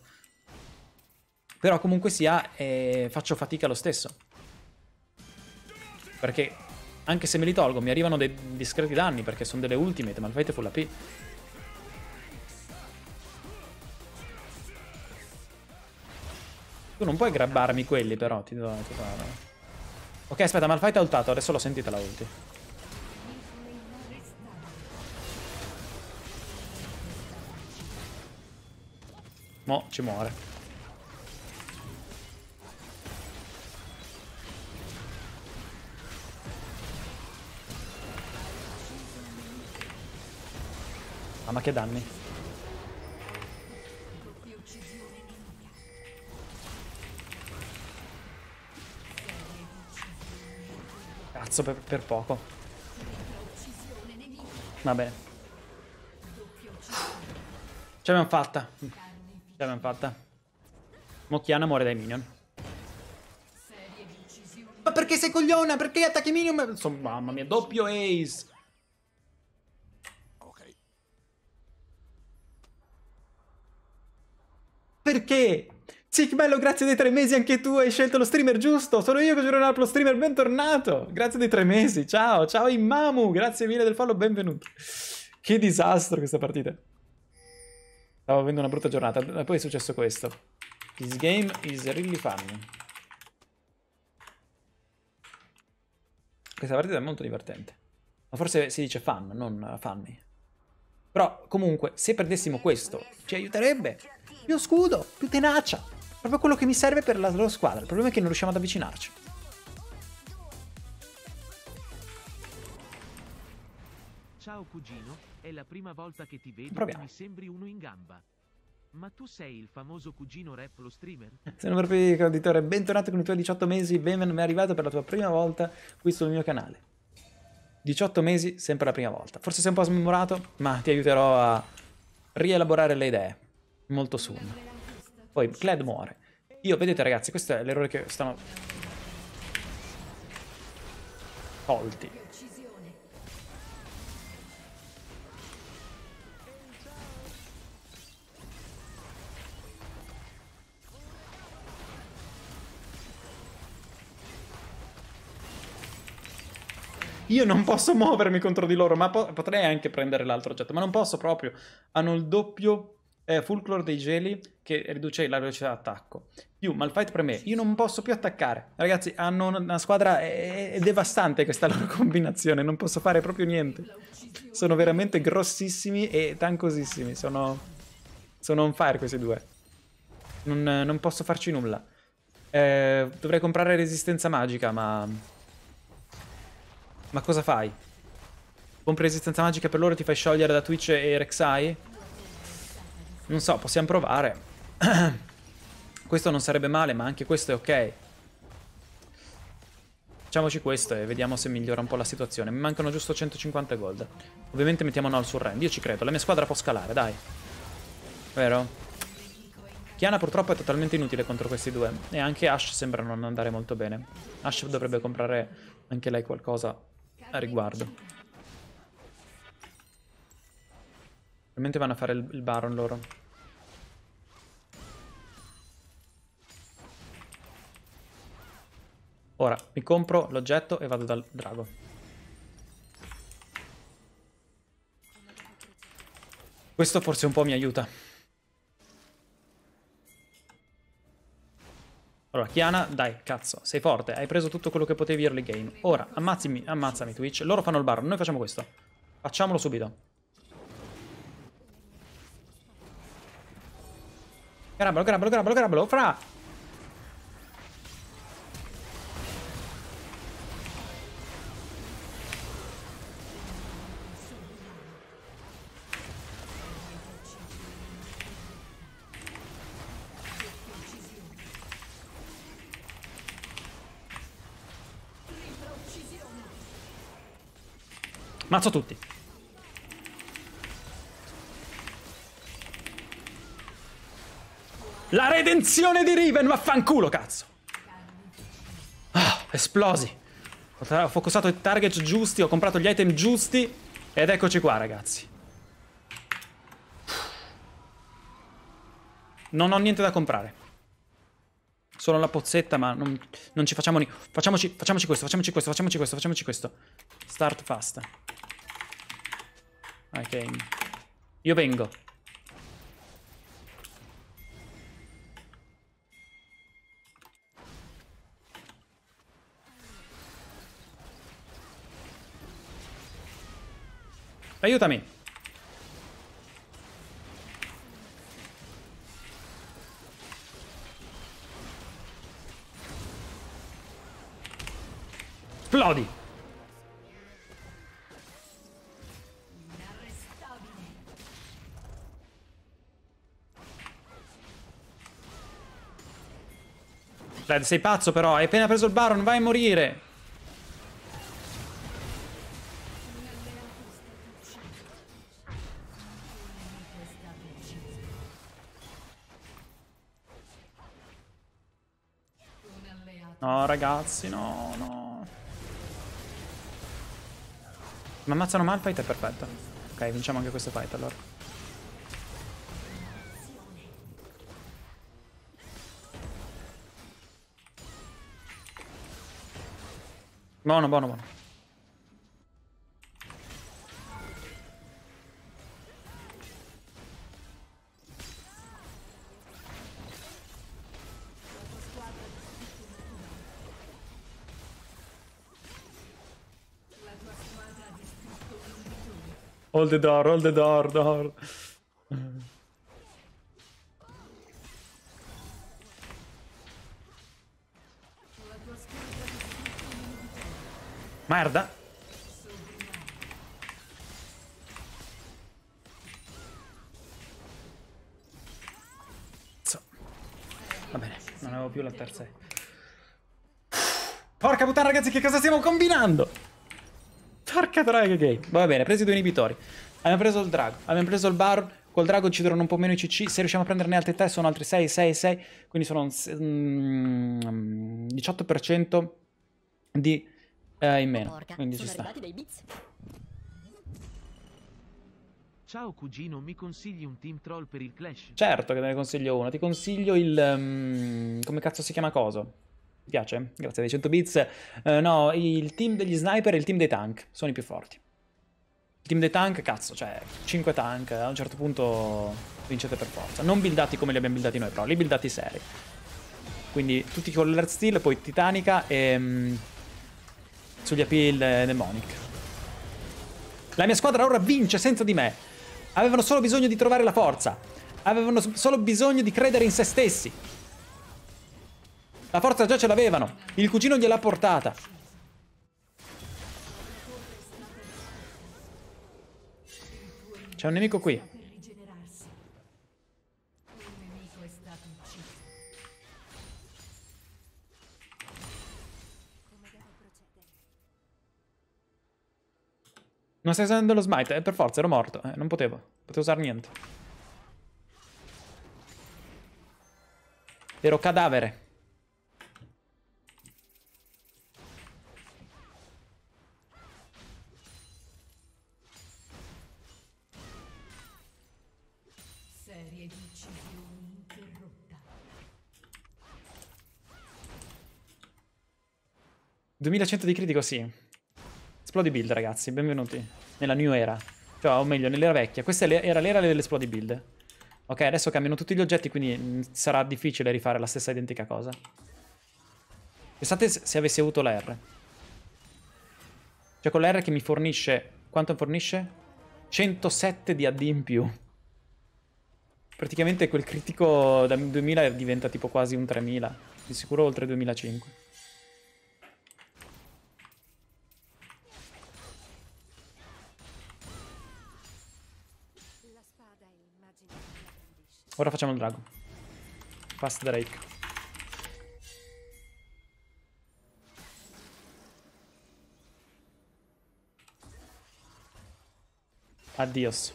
A: Però comunque sia, eh, faccio fatica lo stesso. Perché anche se me li tolgo, mi arrivano dei discreti danni, perché sono delle ultimate, ma il fight è full AP. Tu non puoi grabbarmi quelli però, ti do... Ti do... Ok, aspetta, Malfight ha ultato, adesso l'ho sentita la ulti. Mo' ci muore. Ah ma che danni Cazzo per, per poco Va bene Ce l'abbiamo fatta Ce l'abbiamo fatta Mocchiana muore dai minion Ma perché sei cogliona? Perché attacchi minion? Insomma mamma mia doppio ace Perché? Sì, che bello, grazie dei tre mesi, anche tu hai scelto lo streamer giusto, sono io che giuro lo streamer, bentornato! Grazie dei tre mesi, ciao, ciao Imamu, grazie mille del follow, benvenuto. Che disastro questa partita. Stavo avendo una brutta giornata, poi è successo questo. This game is really fun. Questa partita è molto divertente. Ma forse si dice fun, non funny. Però, comunque, se perdessimo questo, ci aiuterebbe più scudo, più tenacia. Proprio quello che mi serve per la loro squadra. Il problema è che non riusciamo ad avvicinarci. Ciao cugino, è la prima volta che ti vedo Proviamo. mi sembri uno in gamba. Ma tu sei il famoso cugino rap lo streamer? Se non proprio auditore, bentornato con i tuoi 18 mesi, benvenuto, mi è arrivato per la tua prima volta qui sul mio canale. 18 mesi, sempre la prima volta. Forse sei un po' smemorato, ma ti aiuterò a rielaborare le idee molto soon. Poi Clad muore. Io, vedete ragazzi, questo è l'errore che stanno... Tolti. Io non posso muovermi contro di loro, ma po potrei anche prendere l'altro oggetto, ma non posso proprio. Hanno il doppio eh, Fulclor dei Geli che riduce la velocità d'attacco. Più Malfight per me. Io non posso più attaccare. Ragazzi, hanno una squadra è, è devastante questa loro combinazione, non posso fare proprio niente. Sono veramente grossissimi e tankosissimi, sono, sono on fire questi due. Non, non posso farci nulla. Eh, dovrei comprare resistenza magica, ma... Ma cosa fai? Compri resistenza magica per loro e ti fai sciogliere da Twitch e Rek'Sai? Non so, possiamo provare. questo non sarebbe male, ma anche questo è ok. Facciamoci questo e vediamo se migliora un po' la situazione. Mi mancano giusto 150 gold. Ovviamente mettiamo no al surrend, io ci credo. La mia squadra può scalare, dai. Vero? Kiana purtroppo è totalmente inutile contro questi due. E anche Ash sembra non andare molto bene. Ash dovrebbe comprare anche lei qualcosa a riguardo. Probabilmente vanno a fare il, il baron loro. Ora, mi compro l'oggetto e vado dal drago. Questo forse un po' mi aiuta. Allora, Kiana, dai, cazzo, sei forte, hai preso tutto quello che potevi early game. Ora, ammazzami, ammazzami Twitch. Loro fanno il baron, noi facciamo questo. Facciamolo subito. Grabalo, grabalo, grabalo, grabalo, fra! Mazzo tutti. La redenzione di Riven, vaffanculo, cazzo! Ah, esplosi. Ho focussato i target giusti, ho comprato gli item giusti ed eccoci qua, ragazzi. Non ho niente da comprare. Solo la pozzetta, ma non, non ci facciamo niente. Facciamoci, facciamoci questo, facciamoci questo, facciamoci questo, facciamoci questo. Start fast. Ok. Io vengo. Aiutami. Esplodi. Dai, cioè, sei pazzo però, hai appena preso il baron, vai a morire! ragazzi, no, no. Mi ammazzano Malphite, è perfetto. Ok, vinciamo anche questo fight allora. Buono, buono, buono. Roll the door, roll the door, door. Merda. So. Va bene, non avevo più la terza. Porca puttana ragazzi, che cosa stiamo combinando? però è gay. Va bene, presi due inibitori. Abbiamo preso il drago, abbiamo preso il bar. Col drago ci durano un po' meno i CC. Se riusciamo a prenderne altri 3 sono altri 6, 6, 6. Quindi sono un 18% mm, di eh, in meno. Quindi ci sta. Ciao cugino, mi consigli un team troll per il clash? Certo che te ne consiglio uno. Ti consiglio il... Um, come cazzo si chiama coso? Mi piace? Grazie dei 100 bits. Uh, no, il team degli sniper e il team dei tank sono i più forti. Il team dei tank, cazzo, cioè 5 tank, a un certo punto vincete per forza. Non buildati come li abbiamo buildati noi, però li buildati seri. Quindi tutti con l'Earth Steel, poi Titanica e... Um, mm, sugli appeal il Demonic. La mia squadra ora vince senza di me. Avevano solo bisogno di trovare la forza. Avevano solo bisogno di credere in se stessi. La forza già ce l'avevano. Il cugino gliel'ha portata. C'è un nemico qui. Non stai usando lo smite? Eh, per forza, ero morto. Eh, non potevo. Potevo usare niente. Ero cadavere. 2100 di critico, sì. Esplodi build, ragazzi, benvenuti nella new era. Cioè, o meglio, nell'era vecchia. Questa era l'era dell'esplodi build. Ok, adesso cambiano tutti gli oggetti, quindi mm, sarà difficile rifare la stessa identica cosa. Pensate se avessi avuto la R. Cioè con la R che mi fornisce... Quanto fornisce? 107 di AD in più. Praticamente quel critico da 2000 diventa tipo quasi un 3000. Di sicuro oltre 2005. Ora facciamo il drago. Fast Drake. Addios.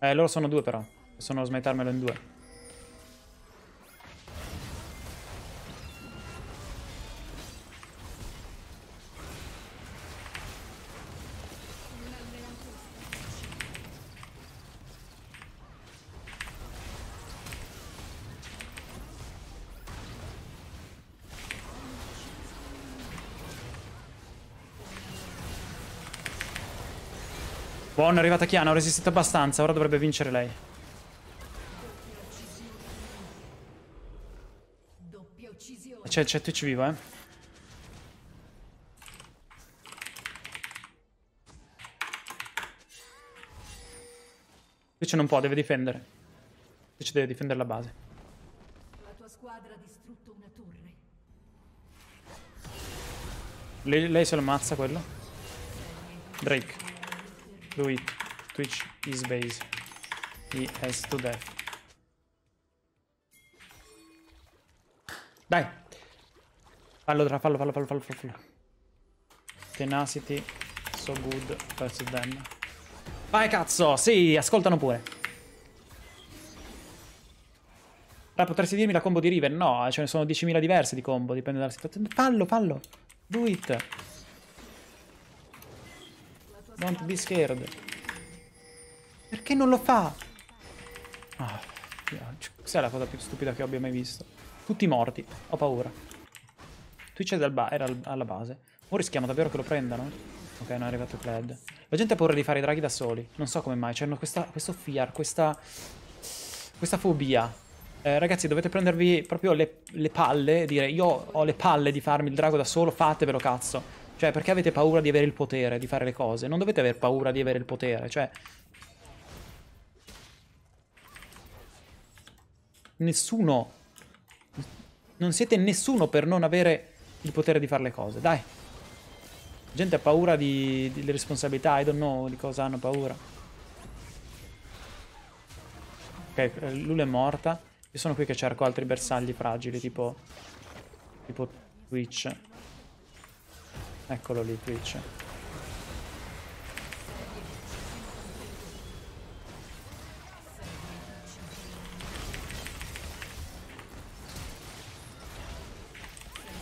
A: Eh, loro sono due però. Possono smettarmelo in due. è arrivata Chiana, ho resistito abbastanza, ora dovrebbe vincere lei. C'è, c'è Twitch vivo, eh. Twitch non può, deve difendere. Twitch deve difendere la base. La tua squadra ha distrutto una torre. Lei, lei se lo ammazza quello. Drake. Do it. Twitch is base. He has to death. Dai. Fallo, fallo, fallo, fallo, fallo, fallo. Tenacity. So good versus them. Vai cazzo, sì, ascoltano pure. Ah, potresti dirmi la combo di Riven? No, ce ne sono 10.000 diverse di combo, dipende dalla situazione. Fallo, fallo. Do it. Don't be scared. Perché non lo fa? Ah, cos'è la cosa più stupida che abbia mai visto? Tutti morti, ho paura. Twitch è ba era alla base. Ora rischiamo davvero che lo prendano? Ok, non è arrivato Cled. La gente ha paura di fare i draghi da soli. Non so come mai, c'hanno questo fear, questa... questa fobia. Eh, ragazzi, dovete prendervi proprio le, le palle e dire io ho le palle di farmi il drago da solo, fatevelo cazzo. Cioè, perché avete paura di avere il potere, di fare le cose? Non dovete aver paura di avere il potere, cioè... Nessuno... Non siete nessuno per non avere il potere di fare le cose, dai. La gente ha paura di, di responsabilità, I don't know di cosa hanno paura. Ok, Lula è morta. Io sono qui che cerco altri bersagli fragili, tipo... Tipo Twitch. Eccolo lì, Twitch.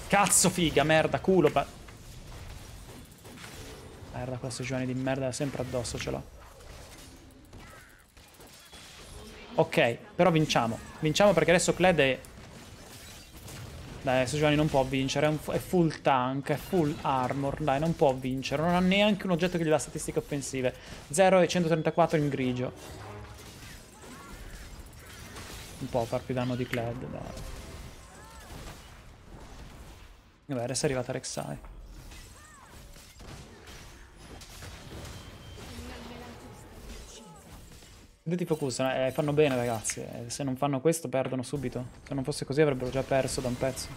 A: Cazzo figa, merda, culo. Pa merda, questo giovane di merda sempre addosso ce l'ho. Ok, però vinciamo. Vinciamo perché adesso Cled è dai, adesso Giovanni non può vincere, è, è, full tank, è full armor, dai, non può vincere, non ha neanche un oggetto che gli dà statistiche offensive. 0 e 134 in grigio. Non può far più danno di Cled, dai. Vabbè, adesso è arrivata Rek'Sai. Tutti focus, eh, fanno bene ragazzi, eh, se non fanno questo perdono subito. Se non fosse così avrebbero già perso da un pezzo.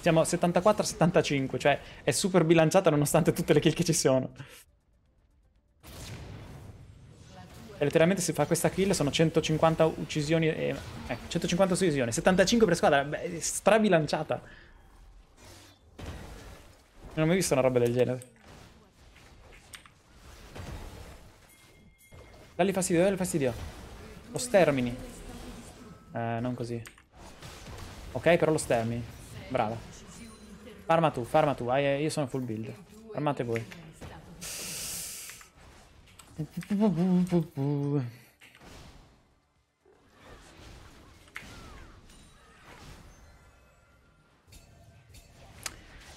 A: Siamo 74-75, cioè è super bilanciata nonostante tutte le kill che ci sono. E letteralmente se fa questa kill, sono 150 uccisioni, e, eh, 150 uccisioni, 75 per squadra, beh, strabilanciata. Non ho mai visto una roba del genere. Dagli fastidio, dagli fastidio. Lo stermini. Eh, non così. Ok, però lo stermini. Brava. Farma tu, farma tu. Ah, io sono full build. Farmate voi.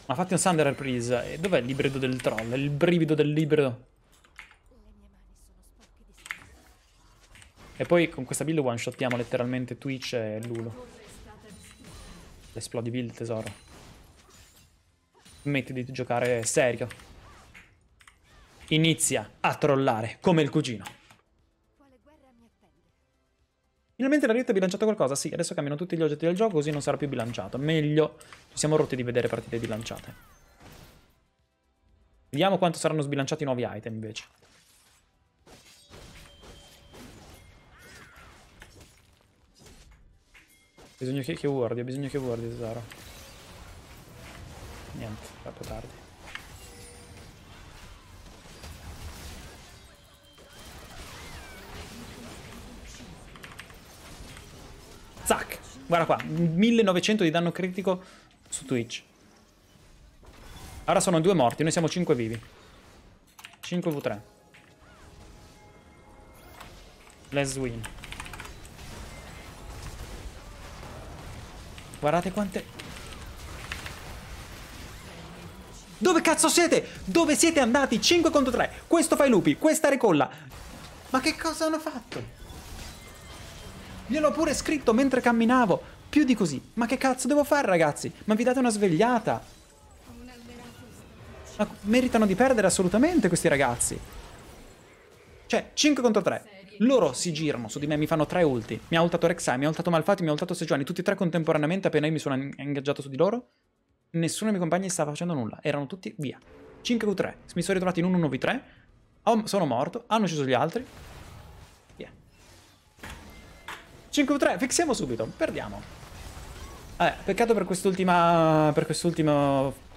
A: Ma fatti un Thunder Reprise. dov'è l'ibrido del troll? Il brivido del librido. E poi con questa build one shottiamo letteralmente Twitch e Lulo. L'esplodi build, tesoro. Smetti di giocare serio. Inizia a trollare come il cugino. Finalmente la rete ha bilanciato qualcosa? Sì, adesso cambiano tutti gli oggetti del gioco così non sarà più bilanciato. Meglio, ci siamo rotti di vedere partite bilanciate. Vediamo quanto saranno sbilanciati i nuovi item invece. Bisogna che, che wardi, ho bisogno che wardi Zara. Niente, troppo tardi. Zack! Guarda qua, 1900 di danno critico su Twitch. Ora sono due morti, noi siamo 5 vivi. 5 v3. Let's win. Guardate quante... Dove cazzo siete? Dove siete andati? 5 contro 3. Questo fa i lupi, questa recolla. Ma che cosa hanno fatto? Gliel'ho pure scritto mentre camminavo. Più di così. Ma che cazzo devo fare, ragazzi? Ma vi date una svegliata. Ma meritano di perdere assolutamente questi ragazzi. Cioè, 5 contro 3. Loro si girano su di me, mi fanno tre ulti. Mi ha ultato Rek'Sai, mi ha ultato Malfatti, mi ha ultato Sejuani, tutti e tre contemporaneamente appena io mi sono ingaggiato su di loro. Nessuno dei miei compagni stava facendo nulla, erano tutti via. 5v3, mi sono ritrovato in 1v3, sono morto, hanno ucciso gli altri. Via. 5v3, fixiamo subito, perdiamo. Vabbè, eh, peccato per quest'ultima... per quest'ultimo...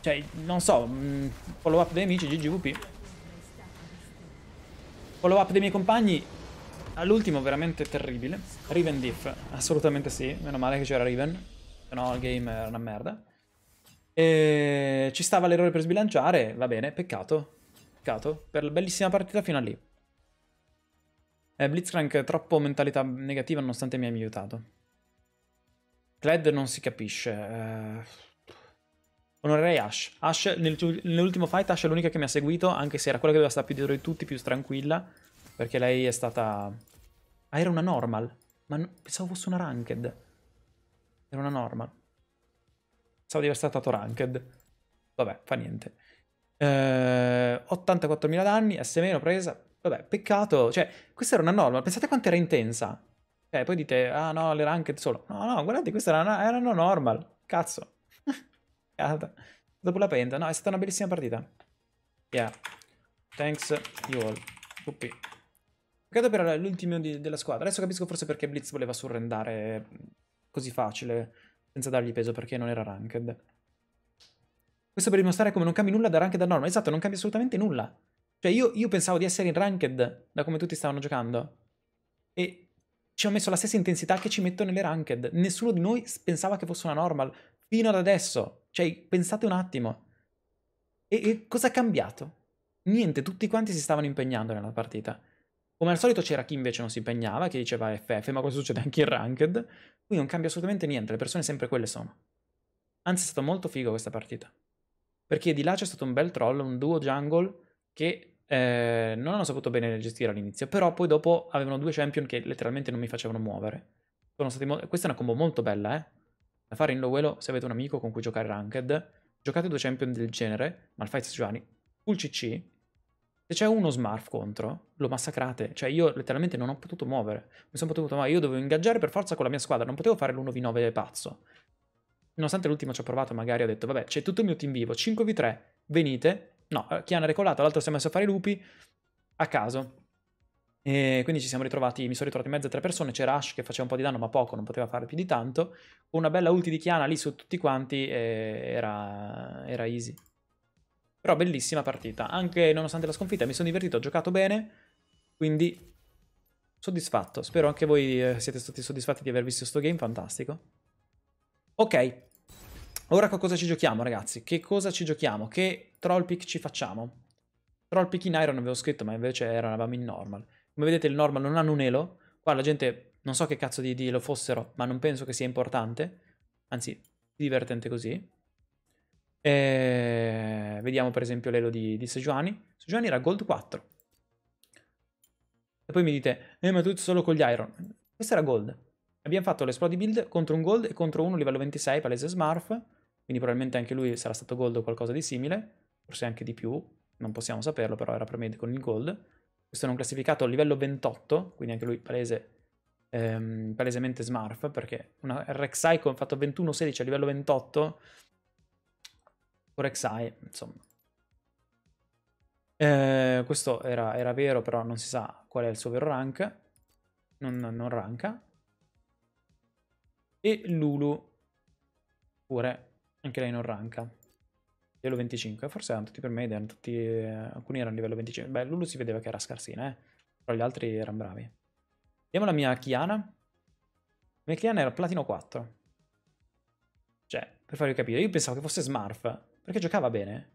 A: Cioè, non so, mm, follow up dei amici, GGVP. Follow up dei miei compagni all'ultimo veramente terribile. Riven diff, assolutamente sì. Meno male che c'era Riven, se no il game era una merda. E ci stava l'errore per sbilanciare, va bene, peccato. Peccato, per la bellissima partita fino a lì. Eh, Blitzcrank troppo mentalità negativa nonostante mi abbia aiutato. Cled non si capisce. Eh... Onorerei Ash. Ash nel, nell'ultimo fight Ash è l'unica che mi ha seguito, anche se era quella che doveva stare più dietro di tutti, più tranquilla, perché lei è stata... Ah, era una normal, ma no, pensavo fosse una ranked. Era una normal. Pensavo di aver stato ranked. Vabbè, fa niente. Eh, 84.000 danni, S meno presa. Vabbè, peccato. Cioè, questa era una normal. Pensate quanto era intensa. Cioè, poi dite, ah no, le ranked solo. No, no, guardate, questa era una, era una normal. Cazzo cagata. Dopo la penta, no, è stata una bellissima partita. Yeah. Thanks you all. Uppi. Peccato per l'ultimo della squadra. Adesso capisco forse perché Blitz voleva surrendare così facile, senza dargli peso, perché non era ranked. Questo per dimostrare come non cambi nulla da ranked a norma. Esatto, non cambia assolutamente nulla. Cioè, io, io pensavo di essere in ranked da come tutti stavano giocando. E ci ho messo la stessa intensità che ci metto nelle ranked. Nessuno di noi pensava che fosse una normal fino ad adesso. Cioè, pensate un attimo. E, e cosa è cambiato? Niente, tutti quanti si stavano impegnando nella partita. Come al solito c'era chi invece non si impegnava, che diceva FF, ma cosa succede anche in Ranked? Qui non cambia assolutamente niente, le persone sempre quelle sono. Anzi, è stato molto figo questa partita. Perché di là c'è stato un bel troll, un duo jungle che eh, non hanno saputo bene gestire all'inizio, però poi dopo avevano due champion che letteralmente non mi facevano muovere. Stati, questa è una combo molto bella, eh? Da fare in Lowello se avete un amico con cui giocare Ranked, giocate due champion del genere, Malfight Sejuani, full CC, se c'è uno smurf contro, lo massacrate. Cioè io letteralmente non ho potuto muovere. Mi sono potuto muovere, io dovevo ingaggiare per forza con la mia squadra, non potevo fare l'1v9 pazzo. Nonostante l'ultimo ci ho provato, magari ho detto, vabbè, c'è tutto il mio team vivo, 5v3, venite. No, eh, Chiana è recolato, l'altro si è messo a fare i lupi, a caso. E quindi ci siamo ritrovati, mi sono ritrovato in mezzo a tre persone, c'era Ash che faceva un po' di danno ma poco, non poteva fare più di tanto, una bella ulti di Chiana lì su tutti quanti era, era easy. Però bellissima partita, anche nonostante la sconfitta mi sono divertito, ho giocato bene, quindi soddisfatto. Spero anche voi eh, siete stati soddisfatti di aver visto questo game, fantastico. Ok, ora che cosa ci giochiamo ragazzi? Che cosa ci giochiamo? Che troll pick ci facciamo? Troll pick in iron avevo scritto ma invece eravamo in normal. Come vedete il normal non hanno un elo. Qua la gente, non so che cazzo di, di elo fossero, ma non penso che sia importante. Anzi, divertente così. E... Vediamo per esempio l'elo di, di Sejuani. Sejuani era gold 4. E poi mi dite, eh ma tu solo con gli iron. Questo era gold. Abbiamo fatto l'esplodi build contro un gold e contro uno livello 26, palese Smurf. Quindi probabilmente anche lui sarà stato gold o qualcosa di simile. Forse anche di più, non possiamo saperlo, però era pre con il gold. Questo non classificato a livello 28, quindi anche lui palese, ehm, palesemente smurf, perché una RXI con fatto 21-16 a livello 28, RXI, insomma. Eh, questo era, era, vero, però non si sa qual è il suo vero rank, non, non ranka. E Lulu, pure, anche lei non ranka livello 25, forse erano tutti per me, erano tutti, alcuni erano a livello 25, beh Lulu si vedeva che era scarsina, eh, però gli altri erano bravi. Vediamo la mia Kiana, la mia Kiana era platino 4, cioè, per farvi capire, io pensavo che fosse Smurf, perché giocava bene,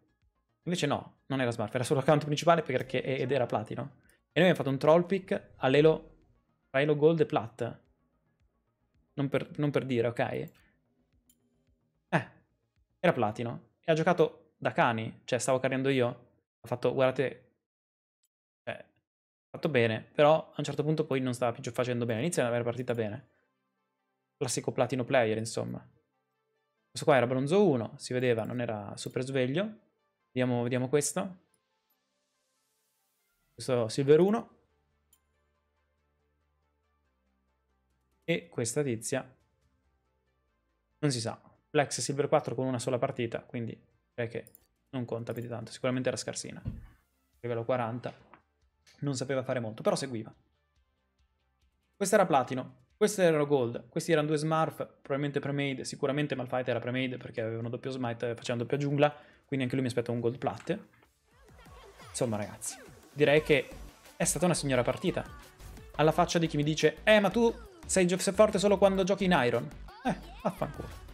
A: invece no, non era Smurf, era solo l'account principale perché, ed era platino, e noi abbiamo fatto un troll pick all'elo, tra elo gold e plat, non per, non per dire, ok? Eh, era platino e ha giocato da cani, cioè stavo caricando io, ha fatto, guardate, cioè, ha fatto bene, però a un certo punto poi non stava più facendo bene, inizia ad avere partita bene. Classico platino player, insomma. Questo qua era bronzo 1, si vedeva, non era super sveglio. Vediamo, vediamo questo. Questo silver 1. E questa tizia. Non si sa. Flex Silver 4 con una sola partita, quindi direi che non conta più di tanto, sicuramente era scarsina. Livello 40, non sapeva fare molto, però seguiva. Questo era Platino, questo era Gold, questi erano due Smurf, probabilmente pre-made, sicuramente Malfight era pre-made perché avevano doppio smite e facevano doppia giungla, quindi anche lui mi aspetta un Gold Plat. Insomma ragazzi, direi che è stata una signora partita. Alla faccia di chi mi dice, eh ma tu sei forte solo quando giochi in Iron. Eh, affanculo.